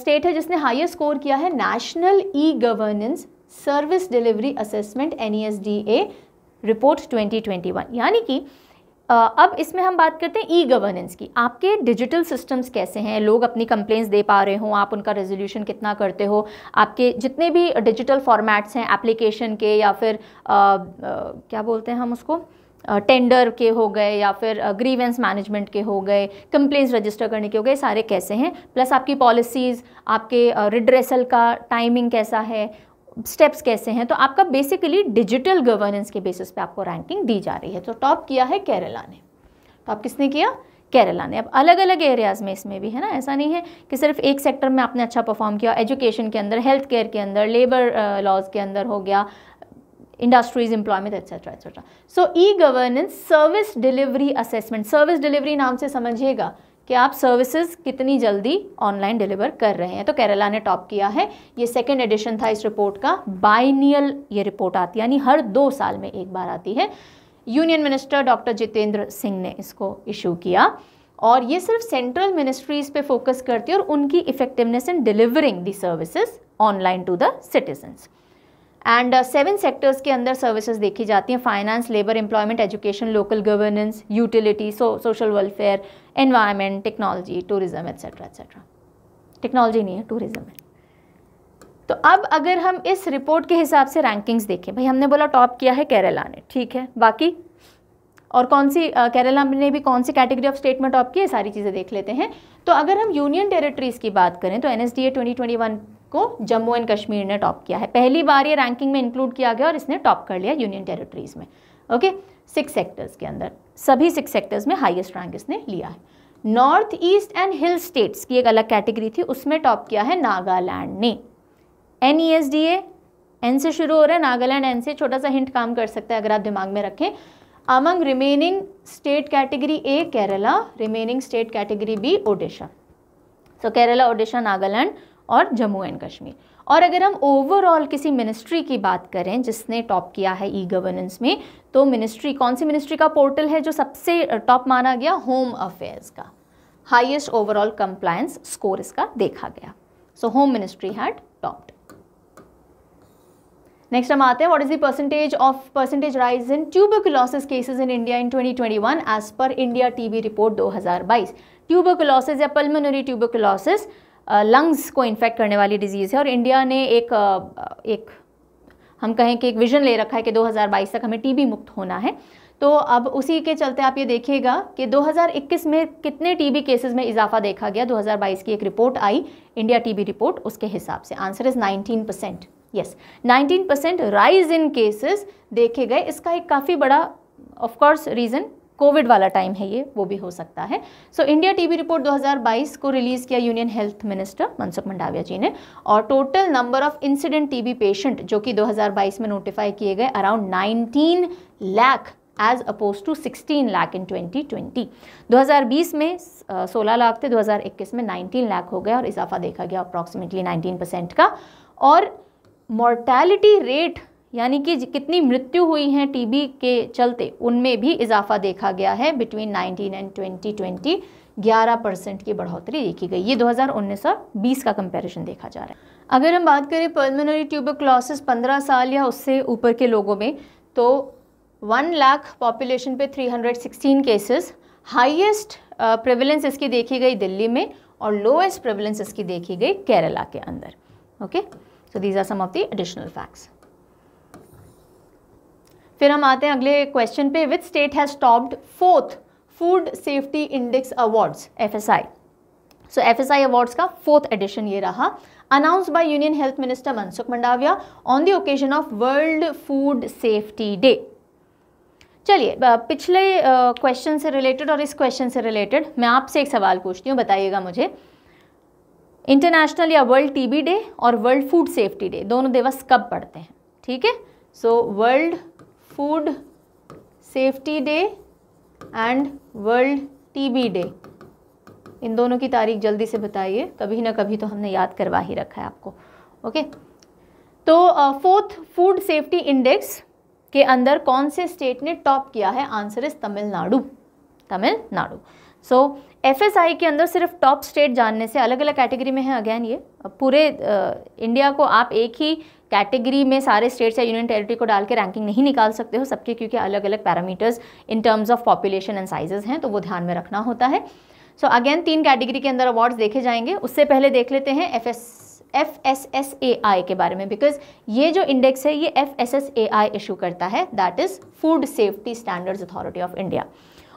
Speaker 1: स्टेट है जिसने हाईएस्ट स्कोर किया है national e governance service delivery assessment an report twenty यानी कि अब इसमें हम बात करते हैं ई गवर्नेंस की आपके डिजिटल सिस्टम्स कैसे हैं लोग अपनी कंप्लेंट्स दे पा रहे हो आप उनका रेजोल्यूशन कितना करते हो आपके जितने भी डिजिटल फॉर्मेट्स हैं एप्लीकेशन के या फिर आ, आ, क्या बोलते हैं हम उसको टेंडर के हो गए या फिर ग्रीवेंस मैनेजमेंट के हो गए कंप्लेंट्स रजिस्टर करने के हो गए सारे कैसे हैं प्लस आपकी पॉलिसीज़ आपके रिड्रेसल का टाइमिंग कैसा है स्टेप्स कैसे हैं तो आपका बेसिकली डिजिटल गवर्नेंस के बेसिस पे आपको रैंकिंग दी जा रही है तो टॉप किया है केरला ने टॉप तो किसने किया केरला ने अब अलग अलग एरियाज़ में इसमें भी है ना ऐसा नहीं है कि सिर्फ एक सेक्टर में आपने अच्छा परफॉर्म किया एजुकेशन के अंदर हेल्थ केयर के अंदर लेबर लॉज के अंदर हो गया industries employment etcetera etcetera so e governance service delivery assessment service delivery नाम से समझिएगा कि आप सर्विसेज कितनी जल्दी ऑनलाइन डिलीवर कर रहे हैं तो केरला ने टॉप किया है ये सेकेंड एडिशन था इस रिपोर्ट का बाइनियल ये रिपोर्ट आती है यानी हर दो साल में एक बार आती है union minister doctor Jitendra Singh ने इसको इशू किया और ये सिर्फ सेंट्रल मिनिस्ट्रीज पे फोकस करती है और उनकी effectiveness in delivering the services online to the citizens and seven sectors के अंदर सर्विसेज देखी जाती हैं finance labour employment education local governance utility social welfare environment technology tourism etcetera etcetera technology नहीं है टूरिज़्म है तो अब अगर हम इस रिपोर्ट के हिसाब से रैंकिंग्स देखें भाई हमने बोला टॉप किया है केरला ने ठीक है बाकी और कौन सी केरला ने भी कौन सी कैटेगरी ऑफ स्टेट में टॉप की है सारी चीज़ें देख लेते हैं तो अगर हम यूनियन टेरिटरीज़ की बात करें तो एन एस 2021 को जम्मू एंड कश्मीर ने टॉप किया है पहली बार ये रैंकिंग में इंक्लूड किया गया और इसने टॉप कर लिया यूनियन टेरिटरीज़ में ओके सिक्स सेक्टर्स के अंदर सभी सिक्स सेक्टर्स में हाईएस्ट रैंक इसने लिया है north east and hill states की एक अलग कैटेगरी थी उसमें टॉप किया है नागालैंड ने N E S D N से शुरू हो रहा है नागालैंड एन से छोटा सा हिंट काम कर सकता है अगर आप दिमाग में रखें among remaining state category A Kerala remaining state category B Odisha so Kerala Odisha Nagaland और जम्मू एंड कश्मीर और अगर हम ओवरऑल किसी मिनिस्ट्री की बात करें जिसने टॉप किया है ई गवर्नेंस में तो मिनिस्ट्री कौन सी मिनिस्ट्री का पोर्टल है जो सबसे टॉप माना गया होम अफेयर्स का हाईएस्ट ओवरऑल कंप्लायंस स्कोर इसका देखा गया so home ministry had topped next हम आते हैं what is the percentage of percentage rise in tuberculosis cases in India in 2021 as per India TB report 2022 tuberculosis या पल्मोनरी ट्यूबरकुलोसिस लंग्स को इन्फेक्ट करने वाली डिजीज़ है और इंडिया ने एक एक हम कहें कि एक विजन ले रखा है कि 2022 तक हमें टीबी मुक्त होना है तो अब उसी के चलते आप ये देखिएगा कि 2021 में कितने टीबी केसेस में इजाफा देखा गया 2022 की एक रिपोर्ट आई इंडिया टीबी रिपोर्ट उसके हिसाब से answer is 19 percent yes 19 percent rise in cases देखे गए इसका एक काफ़ी बड़ा ऑफकोर्स रीज़न कोविड वाला टाइम है ये वो भी हो सकता है सो इंडिया टीवी रिपोर्ट 2022 को रिलीज़ किया union health minister Mansukh Mandaviya ji ने और total number of incident TB patient जो कि 2022 में नोटिफाई किए गए around 19 lakh as opposed to 16 lakh in 2020 2020 में 16 लाख थे 2021 में 19 लाख हो गया और इजाफा देखा गया अप्रॉक्सीमेटली नाइनटीन परसेंट का और मोर्टैलिटी रेट यानी कि कितनी मृत्यु हुई हैं टीबी के चलते उनमें भी इजाफा देखा गया है बिटवीन 19 एंड 2020 ग्यारह परसेंट की बढ़ोतरी देखी गई ये 2019 और 20 का कंपैरिजन देखा जा रहा है अगर हम बात करें पल्मोनरी ट्यूबरक्लोसिस 15 साल या उससे ऊपर के लोगों में तो 1 लाख पॉपुलेशन पे 316 केसेस हाइएस्ट प्रेवलेंस इसकी देखी गई दिल्ली में और लोएस्ट प्रेवलेंस इसकी देखी गई केरला के अंदर okay so these are some of the additional facts फिर हम आते हैं अगले क्वेश्चन पे with state has topped fourth food safety index awards F S I so F S I awards का फोर्थ एडिशन ये रहा announce by union health minister Mansukh Mandaviya on the occasion of world food safety day चलिए पिछले क्वेश्चन से रिलेटेड और इस क्वेश्चन से रिलेटेड मैं आपसे एक सवाल पूछती हूँ बताइएगा मुझे इंटरनेशनल या वर्ल्ड टीबी डे और वर्ल्ड फूड सेफ्टी डे दोनों दिवस कब पड़ते हैं ठीक है so world food safety day and world TB day इन दोनों की तारीख जल्दी से बताइए कभी ना कभी तो हमने याद करवा ही रखा है आपको ओके तो फोर्थ फूड सेफ्टी इंडेक्स के अंदर कौन से स्टेट ने टॉप किया है answer is Tamil Nadu Tamil Nadu so F के अंदर सिर्फ टॉप स्टेट जानने से अलग अलग कैटेगरी में है अगेन ये पूरे इंडिया uh, को आप एक ही कैटेगरी में सारे स्टेट्स या यूनियन टेरिटरी को डाल के रैंकिंग नहीं निकाल सकते हो सबके क्योंकि अलग अलग parameters in terms of population and sizes हैं तो वो ध्यान में रखना होता है सो so अगेन तीन कैटेगरी के अंदर अवार्ड्स देखे जाएंगे उससे पहले देख लेते हैं F S F S S A I के बारे में बिकॉज ये जो इंडेक्स है ये F S S A I issue करता है that is food safety standards authority of India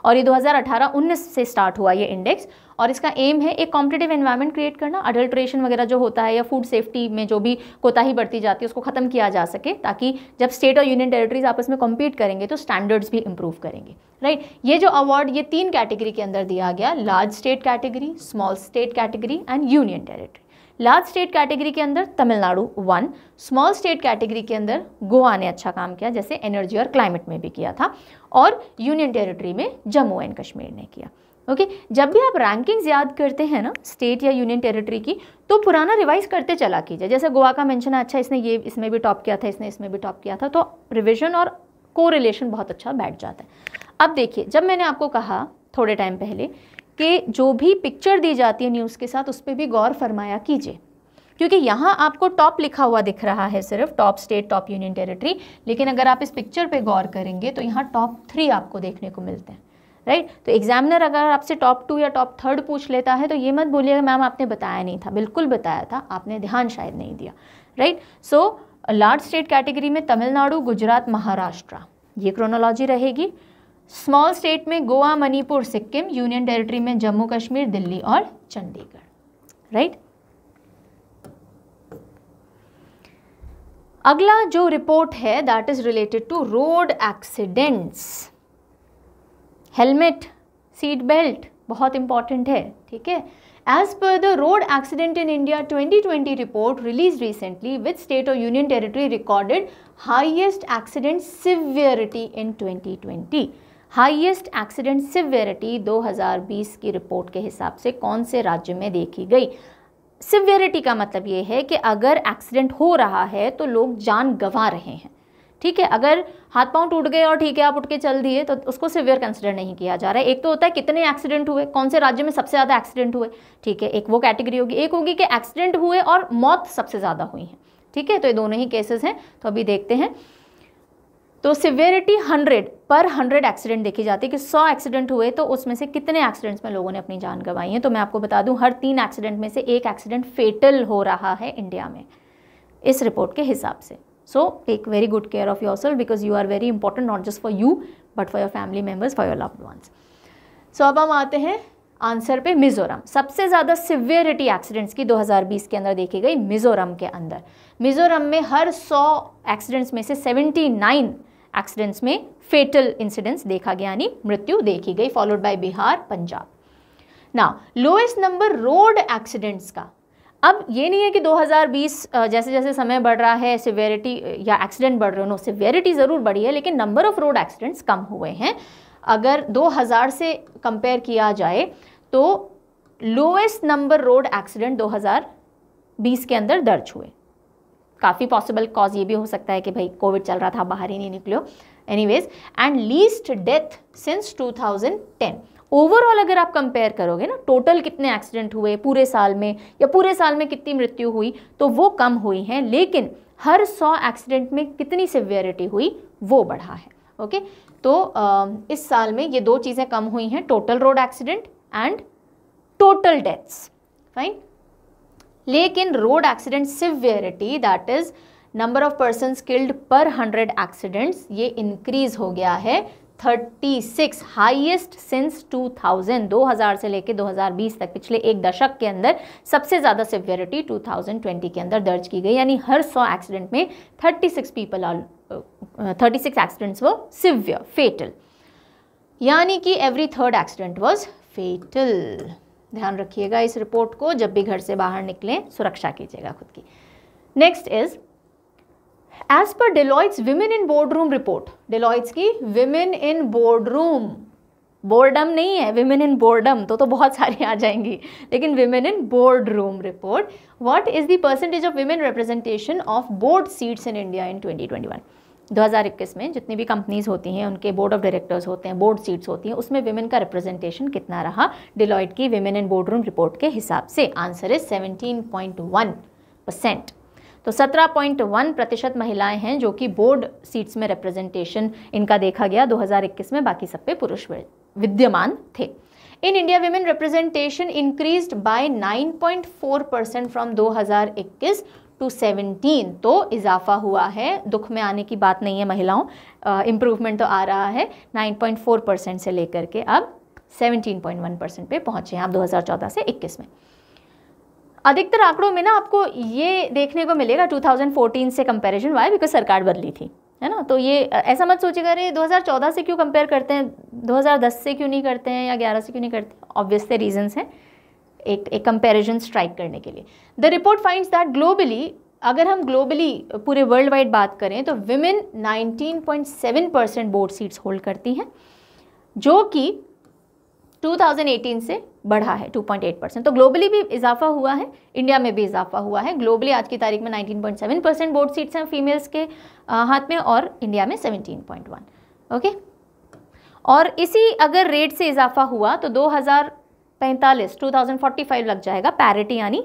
Speaker 1: और ये 2018-19 से स्टार्ट हुआ ये इंडेक्स और इसका एम है एक कॉम्पिटेटिव एनवायरनमेंट क्रिएट करना अडल्ट्रेशन वगैरह जो होता है या फूड सेफ्टी में जो भी कोताही बढ़ती जाती है उसको ख़त्म किया जा सके ताकि जब स्टेट और यूनियन टेरिटरीज आपस में कम्पीट करेंगे तो स्टैंडर्ड्स भी इंप्रूव करेंगे राइट ये जो अवार्ड ये तीन कैटेगरी के अंदर दिया गया large state category small state category and union territory large state category के अंदर Tamil Nadu one small state category के अंदर गोवा ने अच्छा काम किया जैसे एनर्जी और क्लाइमेट में भी किया था और यूनियन टेरिटरी में जम्मू एंड कश्मीर ने किया ओके okay? जब भी आप रैंकिंग्स याद करते हैं ना स्टेट या यूनियन टेरिटरी की तो पुराना रिवाइज करते चला कीजिए जैसे गोवा का मैंशन है अच्छा इसने ये इसमें भी टॉप किया था इसने इसमें भी टॉप किया था तो रिविजन और को बहुत अच्छा बैठ जाता है अब देखिए जब मैंने आपको कहा थोड़े टाइम पहले कि जो भी पिक्चर दी जाती है न्यूज़ के साथ उस पर भी गौर फरमाया कीजिए क्योंकि यहाँ आपको टॉप लिखा हुआ दिख रहा है सिर्फ top state top union territory लेकिन अगर आप इस पिक्चर पे गौर करेंगे तो यहाँ टॉप थ्री आपको देखने को मिलते हैं राइट तो एग्जामिनर अगर आपसे टॉप टू या टॉप थर्ड पूछ लेता है तो ये मत बोलिएगा मैम आपने बताया नहीं था बिल्कुल बताया था आपने ध्यान शायद नहीं दिया right so large state category में तमिलनाडु गुजरात महाराष्ट्र ये क्रोनोलॉजी रहेगी स्मॉल स्टेट में गोवा मणिपुर सिक्किम यूनियन टेरिटरी में जम्मू कश्मीर दिल्ली और चंडीगढ़ राइट अगला जो रिपोर्ट है that is related to road accidents helmet seat belt बहुत इंपॉर्टेंट है ठीक है as per the road accident in India 2020 report release recently with state और union territory recorded highest accident severity in 2020 highest accident severity 2020 की रिपोर्ट के हिसाब से कौन से राज्य में देखी गई सिवियरिटी का मतलब ये है कि अगर एक्सीडेंट हो रहा है तो लोग जान गंवा रहे हैं ठीक है अगर हाथ पांव टूट गए और ठीक है आप उठ के चल दिए तो उसको सिवियर कंसिडर नहीं किया जा रहा है एक तो होता है कितने एक्सीडेंट हुए कौन से राज्य में सबसे ज़्यादा एक्सीडेंट हुए ठीक है एक वो कैटेगरी होगी एक होगी कि एक्सीडेंट हुए और मौत सबसे ज़्यादा हुई है ठीक है तो ये दोनों ही केसेस हैं तो अभी देखते हैं तो severity hundred per hundred accident देखी जाती है कि सौ एक्सीडेंट हुए तो उसमें से कितने एक्सीडेंट्स में लोगों ने अपनी जान गंवाई है तो मैं आपको बता दूं हर तीन एक्सीडेंट में से एक एक्सीडेंट फेटल हो रहा है इंडिया में इस रिपोर्ट के हिसाब से so take very good care of your self because you are very important not just for you but for your family members for your loved ones so अब हम आते हैं आंसर पे मिजोरम सबसे ज़्यादा सिवियरिटी एक्सीडेंट्स की 2020 के अंदर देखी गई मिजोरम के अंदर मिजोरम में हर 100 एक्सीडेंट्स में से 79 एक्सीडेंट्स में फेटल इंसिडेंट्स देखा गया यानी मृत्यु देखी गई फॉलोड बाय बिहार पंजाब ना लोएस्ट नंबर रोड एक्सीडेंट्स का अब ये नहीं है कि 2020 जैसे जैसे समय बढ़ रहा है सिवेरिटी या एक्सीडेंट बढ़ रहे हो नो सिवेरिटी ज़रूर बढ़ी है लेकिन नंबर ऑफ़ रोड एक्सीडेंट्स कम हुए हैं अगर 2000 से कंपेयर किया जाए तो लोएस्ट नंबर रोड एक्सीडेंट 2020 के अंदर दर्ज हुए काफ़ी पॉसिबल कॉज ये भी हो सकता है कि भाई कोविड चल रहा था बाहर ही नहीं निकलो anyways and least death since 2010 overall अगर आप कंपेयर करोगे ना टोटल कितने एक्सीडेंट हुए पूरे साल में या पूरे साल में कितनी मृत्यु हुई तो वो कम हुई हैं लेकिन हर सौ एक्सीडेंट में कितनी सिवियरिटी हुई वो बढ़ा है ओके तो आ, इस साल में ये दो चीज़ें कम हुई हैं total road accident and total deaths fine लेकिन road accident severity that is number of person killed per hundred accidents ये इंक्रीज हो गया है 36 हाईएस्ट सिंस 2000 2000 से हजार 2020 तक पिछले एक दशक के अंदर सबसे ज़्यादा सिवियरिटी 2020 के अंदर दर्ज की गई यानी हर 100 एक्सीडेंट में 36 पीपल थर्टी 36 एक्सीडेंट्स वो सिवियर फेटल यानी कि every third accident was fatal ध्यान रखिएगा इस रिपोर्ट को जब भी घर से बाहर निकलें सुरक्षा कीजिएगा खुद की next is as per Deloitte's women in board room report Deloitte's की विमेन इन बोर्ड रूम बोर्डम नहीं है विमेन इन बोर्डम तो तो बहुत सारी आ जाएंगी लेकिन women in board room report what is the percentage of women representation of board seats in India in 2021 2021 में जितनी भी कंपनीज होती हैं उनके बोर्ड ऑफ डायरेक्टर्स होते हैं बोर्ड सीट्स होती हैं उसमें विमेन का रिप्रेजेंटेशन कितना रहा डिलॉयट की women in board room report के हिसाब से आंसर इज सेवनटीन परसेंट तो 17.1 प्रतिशत महिलाएं हैं जो कि बोर्ड सीट्स में रिप्रेजेंटेशन इनका देखा गया 2021 में बाकी सब पे पुरुष विद्यमान थे in India women representation increased by 9.4 percent from 2021 to seventeen तो इजाफा हुआ है दुख में आने की बात नहीं है महिलाओं इम्प्रूवमेंट तो आ रहा है नाइन पॉइंट फोर परसेंट से लेकर के अब सेवनटीन पॉइंट वन परसेंट पर पहुँचे हैं आप दो हज़ार चौदह से इक्कीस में अधिकतर आंकड़ों में ना आपको ये देखने को मिलेगा 2014 से कंपैरिजन वाई बिकॉज सरकार बदली थी है ना तो ये ऐसा मत सोचेगा अरे 2014 से क्यों कंपेयर करते हैं 2010 से क्यों नहीं करते हैं या 11 से क्यों नहीं करते ऑब्वियसली से रीजंस हैं एक एक कंपैरिजन स्ट्राइक करने के लिए the report finds that globally अगर हम ग्लोबली पूरे वर्ल्ड वाइड बात करें तो women 19.7 percent board seats hold करती हैं जो कि 2018 से बढ़ा है 2.8 परसेंट तो ग्लोबली भी इजाफा हुआ है इंडिया में भी इजाफा हुआ है ग्लोबली आज की तारीख में 19.7 परसेंट बोर्ड सीट्स हैं फीमेल्स के हाथ में और इंडिया में 17.1 ओके okay? और इसी अगर रेट से इजाफा हुआ तो 2000 पैंतालीस टू थाउजेंड फोर्टी फाइव लग जाएगा पैरिटी यानी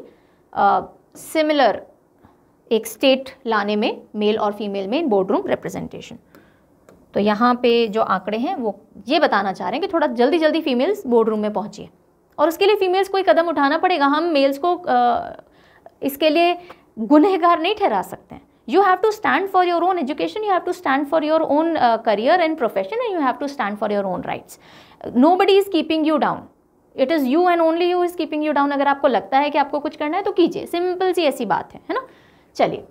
Speaker 1: सिमिलर एक स्टेट लाने में मेल और फीमेल में इन बोर्ड रूम रिप्रेजेंटेशन तो यहाँ पे जो आंकड़े हैं वो ये बताना चाह रहे हैं कि थोड़ा जल्दी जल्दी फीमेल्स बोर्ड रूम में पहुँचिए और उसके लिए फीमेल्स को कदम उठाना पड़ेगा हम मेल्स को आ, इसके लिए गुनहगार नहीं ठहरा सकते हैं you have to stand for your own education you have to stand for your own career and profession and you have to stand for your own rights nobody is keeping you down it is you and only you is keeping you down अगर आपको लगता है कि आपको कुछ करना है तो कीजिए सिंपल सी ऐसी बात है है ना चलिए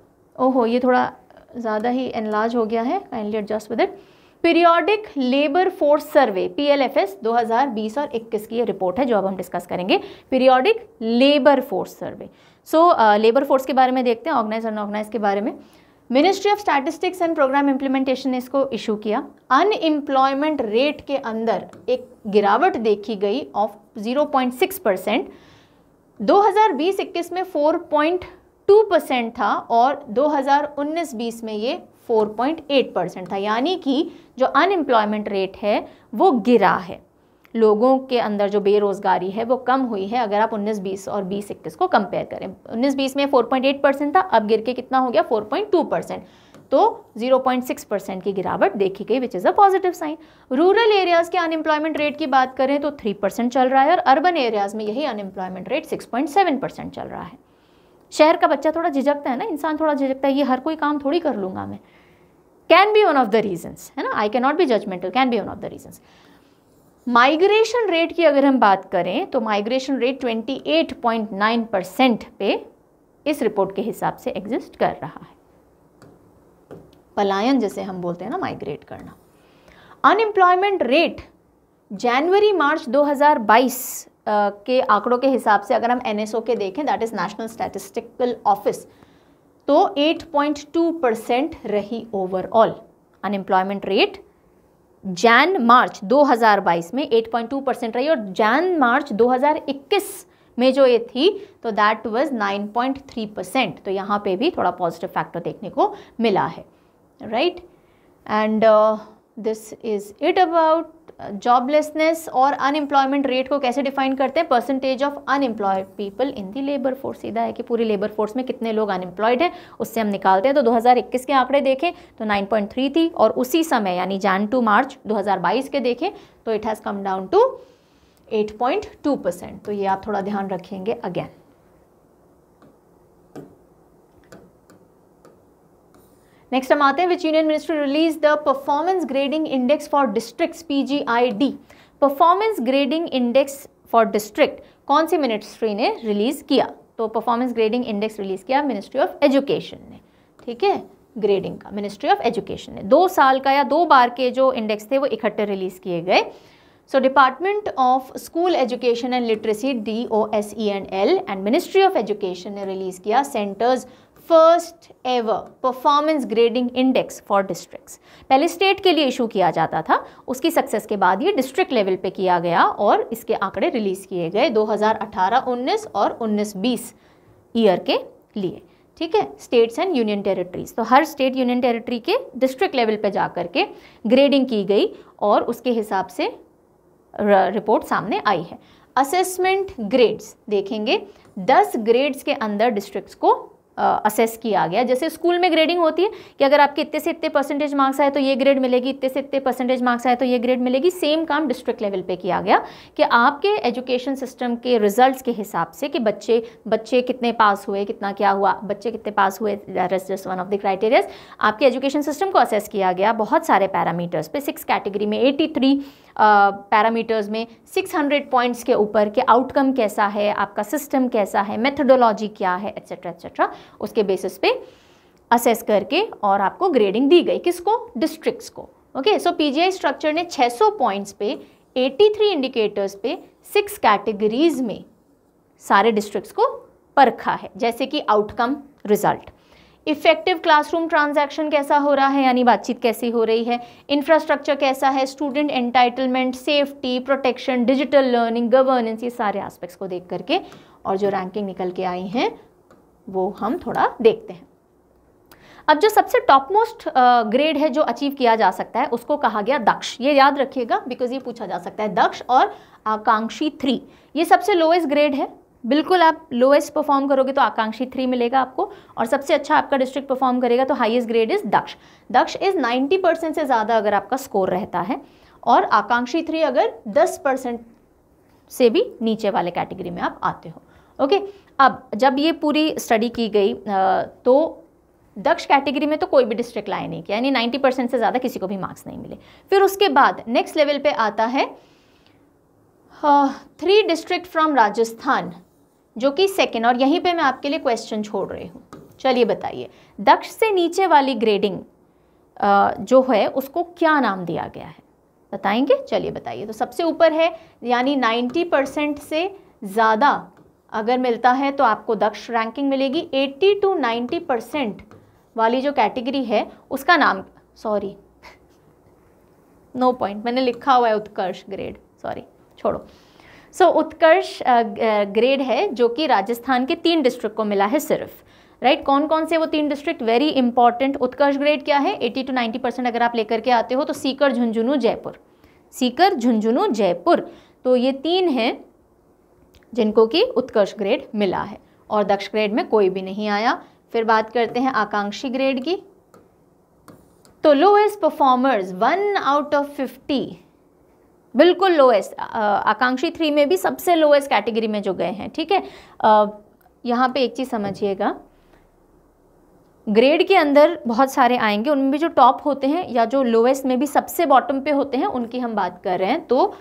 Speaker 1: ओहो ये थोड़ा ज़्यादा ही एनलाज हो गया है kindly adjust with it periodic labour force survey PLFS 2020 और 21 की ये रिपोर्ट है जो अब हम डिस्कस करेंगे periodic labour force survey so labour force के बारे में देखते हैं ऑर्गेनाइज अनऑर्गेनाइज के बारे में ministry of statistics and programme implementation ने इसको इशू किया अनएम्प्लॉयमेंट रेट के अंदर एक गिरावट देखी गई ऑफ 0.6 परसेंट 2020-21 में 4.2 परसेंट था और 2019-20 में ये 4.8 परसेंट था यानी कि जो अनएम्प्लॉयमेंट रेट है वो गिरा है लोगों के अंदर जो बेरोज़गारी है वो कम हुई है अगर आप 19-20 और 20-21 को कंपेयर करें 19-20 में 4.8 परसेंट था अब गिर के कितना हो गया 4.2 परसेंट तो 0.6 परसेंट की गिरावट देखी गई which is a positive sign rural areas के अनएम्प्लॉयमेंट रेट की बात करें तो 3 परसेंट चल रहा है और अर्बन एरियाज़ में यही अनएम्प्लॉयमेंट रेट सेवन परसेंट चल रहा है शहर का बच्चा थोड़ा झिझकता है ना इंसान थोड़ा झिझकता है ये हर कोई काम थोड़ी कर लूँगा मैं can be one of the reasons है ना I can not be judgmental can be one of the reasons migration rate की अगर हम बात करें तो माइग्रेशन रेट 28.9 परसेंट पे इस रिपोर्ट के हिसाब से एग्जिस्ट कर रहा है पलायन जैसे हम बोलते हैं ना माइग्रेट करना अनएम्प्लॉयमेंट रेट जनवरी मार्च 2022 के आंकड़ों के हिसाब से अगर हम एनएसओ के देखें that is national statistical office तो 8.2 परसेंट रही overall unemployment rate Jan March 2022 में 8.2 परसेंट रही और जैन मार्च 2021 में जो ये थी तो दैट वाज 9.3 परसेंट तो यहाँ पे भी थोड़ा पॉजिटिव फैक्टर देखने को मिला है right and this is it about joblessness और अनएम्प्लॉयमेंट रेट को कैसे डिफाइन करते हैं percentage of unemployed people in the labour force सीधा है कि पूरी लेबर फोर्स में कितने लोग अनएम्प्लॉयड हैं उससे हम निकालते हैं तो 2021 के आंकड़े देखें तो 9.3 थी और उसी समय यानी जान टू मार्च 2022 के देखें तो it has come down to 8.2 percent तो ये आप थोड़ा ध्यान रखेंगे अगेन नेक्स्ट हम आते हैं which union ministry release the performance grading index for district PGID performance grading index for district कौन सी मिनिस्ट्री ने रिलीज़ किया तो परफॉर्मेंस ग्रेडिंग इंडेक्स रिलीज़ किया मिनिस्ट्री ऑफ एजुकेशन ने ठीक है ग्रेडिंग का मिनिस्ट्री ऑफ एजुकेशन ने दो साल का या दो बार के जो इंडेक्स थे वो इकट्ठे रिलीज़ किए गए so department of school education and literacy D O S E and L and ministry of education ने रिलीज़ किया centre's first ever performance grading index for districts पहले स्टेट के लिए इशू किया जाता था उसकी सक्सेस के बाद ये डिस्ट्रिक्ट लेवल पे किया गया और इसके आंकड़े रिलीज़ किए गए 2018-19 और 19-20 ईयर के लिए ठीक है स्टेट्स एंड यूनियन टेरिटरीज तो हर स्टेट यूनियन टेरिटरी के डिस्ट्रिक्ट लेवल पर जा के ग्रेडिंग की गई और उसके हिसाब से रिपोर्ट सामने आई है असेसमेंट ग्रेड्स देखेंगे दस ग्रेड्स के अंदर डिस्ट्रिक्ट्स को असेस किया गया जैसे स्कूल में ग्रेडिंग होती है कि अगर आपके इतने से इतने परसेंटेज मार्क्स आए तो ये ग्रेड मिलेगी इतने से इतने परसेंटेज मार्क्स आए तो ये ग्रेड मिलेगी सेम काम डिस्ट्रिक्ट लेवल पे किया गया कि आपके एजुकेशन सिस्टम के रिजल्ट्स के हिसाब से कि बच्चे बच्चे कितने पास हुए कितना क्या हुआ बच्चे कितने पास हुए that just one of the criterias आपके एजुकेशन सिस्टम को असेस किया गया बहुत सारे पैरामीटर्स पे सिक्स कैटेगरी में एटी पैरामीटर्स में 600 पॉइंट्स के ऊपर के आउटकम कैसा है आपका सिस्टम कैसा है मेथडोलॉजी क्या है एट्सेट्रा एट्सेट्रा उसके बेसिस पे असेस करके और आपको ग्रेडिंग दी गई किसको डिस्ट्रिक्ट्स को ओके सो पीजीआई स्ट्रक्चर ने 600 पॉइंट्स पे 83 इंडिकेटर्स पे सिक्स कैटेगरीज में सारे डिस्ट्रिक्ट को परखा है जैसे कि outcome result effective classroom transaction कैसा हो रहा है यानी बातचीत कैसी हो रही है इंफ्रास्ट्रक्चर कैसा है student entitlement safety protection digital learning governance ये सारे एस्पेक्ट्स को देख करके और जो रैंकिंग निकल के आई हैं वो हम थोड़ा देखते हैं अब जो सबसे टॉप मोस्ट ग्रेड है जो अचीव किया जा सकता है उसको कहा गया दक्ष ये याद रखिएगा बिकॉज ये पूछा जा सकता है दक्ष और आकांक्षी थ्री ये सबसे लोएस्ट ग्रेड है बिल्कुल आप लोएस्ट परफॉर्म करोगे तो आकांक्षी थ्री मिलेगा आपको और सबसे अच्छा आपका डिस्ट्रिक्ट परफॉर्म करेगा तो highest grade is Daksh Daksh is 90 percent से ज़्यादा अगर आपका स्कोर रहता है और आकांक्षी थ्री अगर 10 परसेंट से भी नीचे वाले कैटेगरी में आप आते हो ओके अब जब ये पूरी स्टडी की गई तो दक्ष कैटेगरी में तो कोई भी डिस्ट्रिक्ट लाए नहीं किया यानी नाइन्टी परसेंट से ज़्यादा किसी को भी मार्क्स नहीं मिले फिर उसके बाद नेक्स्ट लेवल पे आता है थ्री डिस्ट्रिक्ट फ्रॉम राजस्थान जो कि सेकेंड और यहीं पे मैं आपके लिए क्वेश्चन छोड़ रही हूँ चलिए बताइए दक्ष से नीचे वाली ग्रेडिंग जो है उसको क्या नाम दिया गया है बताएंगे चलिए बताइए तो सबसे ऊपर है यानी 90 परसेंट से ज़्यादा अगर मिलता है तो आपको दक्ष रैंकिंग मिलेगी 80 टू 90 परसेंट वाली जो कैटेगरी है उसका नाम सॉरी नो पॉइंट मैंने लिखा हुआ है उत्कर्ष ग्रेड सॉरी छोड़ो सो so, उत्कर्ष ग्रेड है जो कि राजस्थान के तीन डिस्ट्रिक्ट को मिला है सिर्फ राइट right? कौन कौन से वो तीन district very important Utkarsh grade क्या है 80 टू 90 परसेंट अगर आप लेकर के आते हो तो सीकर झुंझुनू जयपुर सीकर झुंझुनू जयपुर तो ये तीन हैं जिनको कि उत्कर्ष ग्रेड मिला है और दक्ष ग्रेड में कोई भी नहीं आया फिर बात करते हैं आकांक्षी ग्रेड की तो lowest performers one out of fifty बिल्कुल लोएस्ट आकांक्षी थ्री में भी सबसे लोएस्ट कैटेगरी में जो गए हैं ठीक है यहाँ पे एक चीज़ समझिएगा ग्रेड के अंदर बहुत सारे आएंगे उनमें भी जो टॉप होते हैं या जो लोएस्ट में भी सबसे बॉटम पे होते हैं उनकी हम बात कर रहे हैं तो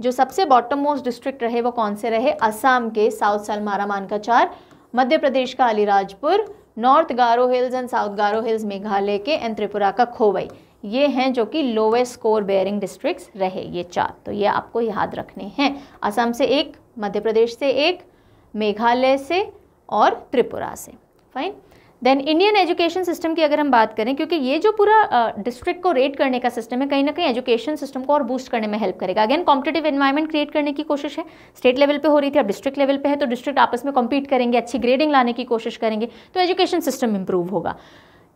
Speaker 1: जो सबसे बॉटम मोस्ट डिस्ट्रिक्ट रहे वो कौन से रहे असम के साउथ सलमारा मानकाचार मध्य प्रदेश का Alirajpur North Garo Hills and South Garo Hills Meghalaya के एंड त्रिपुरा का खोवई ये हैं जो कि लोवेस्ट स्कोर बेयरिंग डिस्ट्रिक्ट्स रहे ये चार तो ये आपको याद रखने हैं असम से एक मध्य प्रदेश से एक मेघालय से और त्रिपुरा से fine then Indian education system की अगर हम बात करें क्योंकि ये जो पूरा डिस्ट्रिक्ट uh, को रेट करने का सिस्टम है कहीं ना कहीं एजुकेशन सिस्टम को और बूस्ट करने में हेल्प करेगा अगेन कॉम्पिटेटिव एनवायरनमेंट क्रिएट करने की कोशिश है स्टेट लेवल पे हो रही थी अब डिस्ट्रिक्ट लेवल पे है तो डिस्ट्रिक्ट आपस में कॉम्पीट करेंगे अच्छी ग्रेडिंग लाने की कोशिश करेंगे तो एजुकेशन सिस्टम इंप्रूव होगा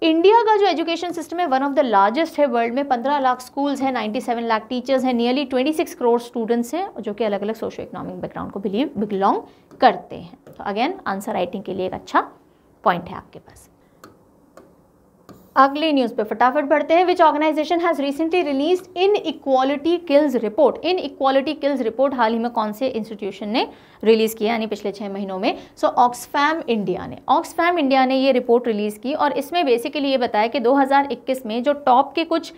Speaker 1: इंडिया का जो एजुकेशन सिस्टम है वन ऑफ द लार्जेस्ट है वर्ल्ड में 15 लाख स्कूल्स हैं 97 लाख टीचर्स हैं नियरली 26 करोड़ स्टूडेंट्स हैं जो कि अलग अलग सोशो इकोनॉमिक बैकग्राउंड को बिलीव बिलोंग करते हैं तो अगेन आंसर राइटिंग के लिए एक अच्छा पॉइंट है आपके पास अगली न्यूज पे फटाफट बढ़ते हैं which organisation has recently release inequality kills report inequality kills report हाल ही में कौन से इंस्टीट्यूशन ने रिलीज किया यानी पिछले छह महीनों में सो ऑक्सफैम इंडिया ने ऑक्सफैम इंडिया ने ये रिपोर्ट रिलीज की और इसमें बेसिकली ये बताया कि 2021 में जो टॉप के कुछ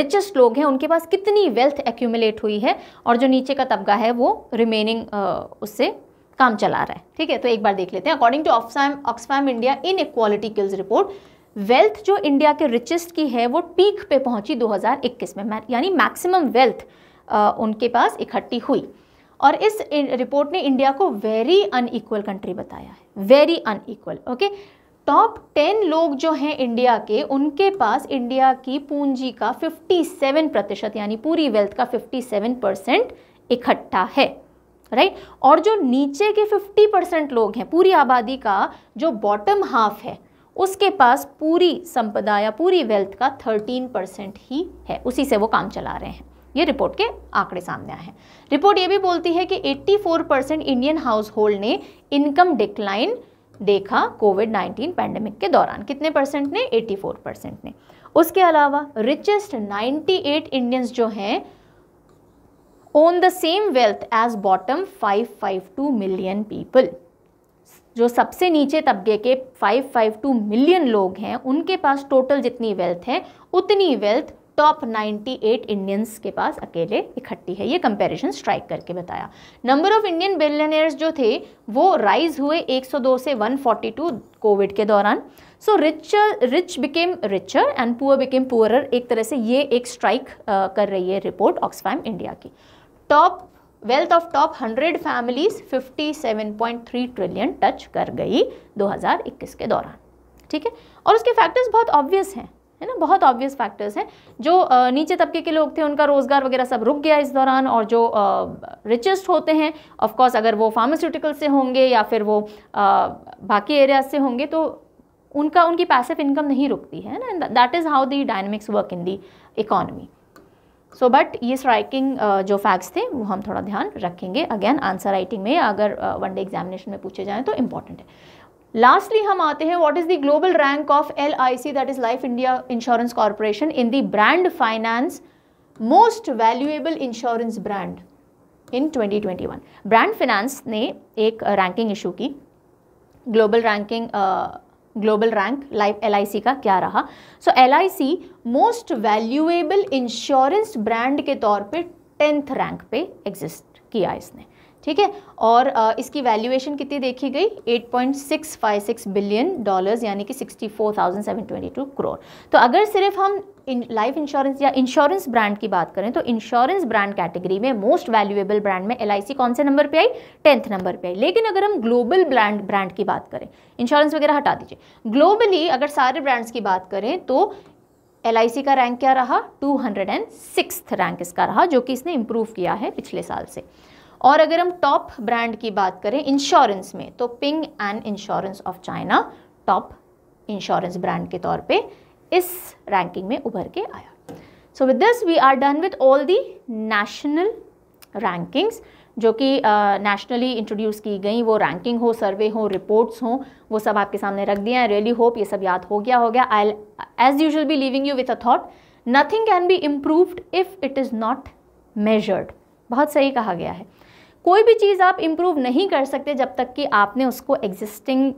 Speaker 1: रिचेस्ट लोग हैं उनके पास कितनी वेल्थ एक्यूमुलेट हुई है और जो नीचे का तबका है वो रिमेनिंग उससे काम चला रहा है ठीक है तो एक बार देख लेते हैं according to Oxfam Oxfam India inequality kills report wealth जो इंडिया के रिचेस्ट की है वो पीक पे पहुंची 2021 में यानी मैक्सिमम वेल्थ उनके पास इकट्ठी हुई और इस रिपोर्ट ने इंडिया को वेरी अनईक्वल कंट्री बताया है very unequal okay top ten लोग जो हैं इंडिया के उनके पास इंडिया की पूंजी का 57 प्रतिशत यानी पूरी वेल्थ का 57 परसेंट इकट्ठा है राइट और जो नीचे के 50 परसेंट लोग हैं पूरी आबादी का जो बॉटम हाफ है उसके पास पूरी संपदा या पूरी वेल्थ का 13 परसेंट ही है उसी से वो काम चला रहे हैं ये रिपोर्ट के आंकड़े सामने आए हैं रिपोर्ट ये भी बोलती है कि 84 परसेंट इंडियन हाउस होल्ड ने इनकम डिक्लाइन देखा कोविड 19 पैंडेमिक के दौरान कितने परसेंट ने 84 परसेंट ने उसके अलावा रिचेस्ट 98 इंडियंस जो हैं own the same wealth as bottom five million people जो सबसे नीचे तबके के 552 मिलियन लोग हैं उनके पास टोटल जितनी वेल्थ है उतनी वेल्थ टॉप 98 इंडियंस के पास अकेले इकट्ठी है ये कंपैरिजन स्ट्राइक करके बताया नंबर ऑफ इंडियन बिलियनर्स जो थे वो राइज हुए 102 से 142 कोविड के दौरान so richer rich became richer and poor became poorer एक तरह से ये एक स्ट्राइक uh, कर रही है रिपोर्ट ऑक्सफैम इंडिया की top wealth of top 100 families 57.3 trillion touch कर गई 2021 के दौरान ठीक है और उसके फैक्टर्स बहुत ऑब्वियस हैं है ना बहुत ऑब्वियस फैक्टर्स हैं जो नीचे तबके के लोग थे उनका रोज़गार वगैरह सब रुक गया इस दौरान और जो रिचेस्ट होते हैं ऑफ कोर्स अगर वो फार्मास्यूटिकल से होंगे या फिर वो आ, बाकी एरियाज से होंगे तो उनका उनकी पैसिव इनकम नहीं रुकती है ना that is how the dynamics work in the economy so so, but ये स्ट्राइकिंग uh, जो फैक्ट्स थे वो हम थोड़ा ध्यान रखेंगे अगेन आंसर राइटिंग में अगर वन डे एग्जामिनेशन में पूछे जाएं तो इम्पॉर्टेंट है लास्टली हम आते हैं what is the global rank of L I C that is life India insurance corporation in the brand finance most valuable insurance brand in 2021 brand finance ने एक रैंकिंग uh, इशू की global ranking global rank life L का क्या रहा so L most valuable insurance brand के तौर पे टेंथ रैंक पे एग्जिस्ट किया इसने ठीक है और इसकी वैल्यूएशन कितनी देखी गई 8.656 बिलियन डॉलर्स यानी कि 64,722 करोड़ तो अगर सिर्फ हम इन लाइफ इंश्योरेंस या इंश्योरेंस ब्रांड की बात करें तो इंश्योरेंस ब्रांड कैटेगरी में मोस्ट वैल्यूएबल ब्रांड में एल कौन से नंबर पे आई टेंथ नंबर पे आई लेकिन अगर हम ग्लोबल ब्रांड ब्रांड की बात करें इंश्योरेंस वगैरह हटा दीजिए ग्लोबली अगर सारे ब्रांड्स की बात करें तो एल का रैंक क्या रहा टू रैंक इसका रहा जो कि इसने इम्प्रूव किया है पिछले साल से और अगर हम टॉप ब्रांड की बात करें इंश्योरेंस में तो Ping An insurance of China top insurance brand के तौर पे इस रैंकिंग में उभर के आया so with this we are done with all the national rankings जो कि नेशनली इंट्रोड्यूस की गई वो रैंकिंग हो सर्वे हो रिपोर्ट्स हो वो सब आपके सामने रख दिया है रियली होप ये सब याद हो गया हो गया I as usual be leaving you with a thought nothing can be improved if it is not measured बहुत सही कहा गया है कोई भी चीज़ आप इम्प्रूव नहीं कर सकते जब तक कि आपने उसको एग्जिस्टिंग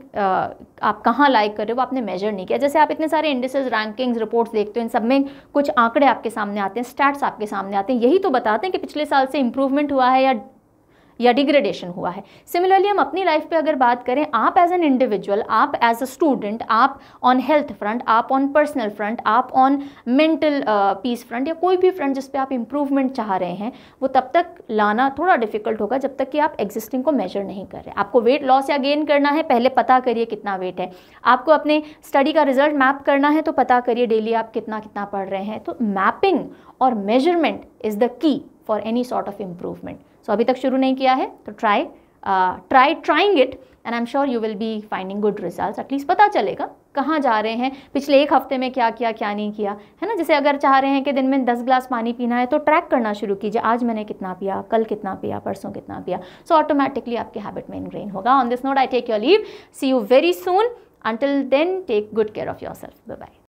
Speaker 1: आप कहाँ लाइक कर रहे हो आपने मेजर नहीं किया जैसे आप इतने सारे इंडिसेस रैंकिंग्स रिपोर्ट्स देखते हो इन सब में कुछ आंकड़े आपके सामने आते हैं स्टैट्स आपके सामने आते हैं यही तो बताते हैं कि पिछले साल से इम्प्रूवमेंट हुआ है या या डिग्रेडेशन हुआ है सिमिलरली हम अपनी लाइफ पे अगर बात करें आप एज एन इंडिविजुअल आप एज अ स्टूडेंट आप ऑन हेल्थ फ्रंट आप ऑन पर्सनल फ्रंट आप ऑन मेंटल पीस फ्रंट या कोई भी फ्रंट जिसपे आप इम्प्रूवमेंट चाह रहे हैं वो तब तक लाना थोड़ा डिफिकल्ट होगा जब तक कि आप एग्जिस्टिंग को मेजर नहीं कर रहे आपको वेट लॉस या गेन करना है पहले पता करिए कितना वेट है आपको अपने स्टडी का रिजल्ट मैप करना है तो पता करिए डेली आप कितना कितना पढ़ रहे हैं तो मैपिंग और measurement is the key for any sort of improvement so अभी तक शुरू नहीं किया है तो try try trying it and I am sure you will be finding good result at least पता चलेगा कहाँ जा रहे हैं पिछले एक हफ्ते में क्या किया क्या नहीं किया है ना जैसे अगर चाह रहे हैं कि दिन में दस ग्लास पानी पीना है तो ट्रैक करना शुरू कीजिए आज मैंने कितना पिया कल कितना पिया परसों कितना पिया सो ऑटोमेटिकली आपके हैबिट में इनग्रेन होगा on this note I take your leave see you very soon until then take good care of your self bye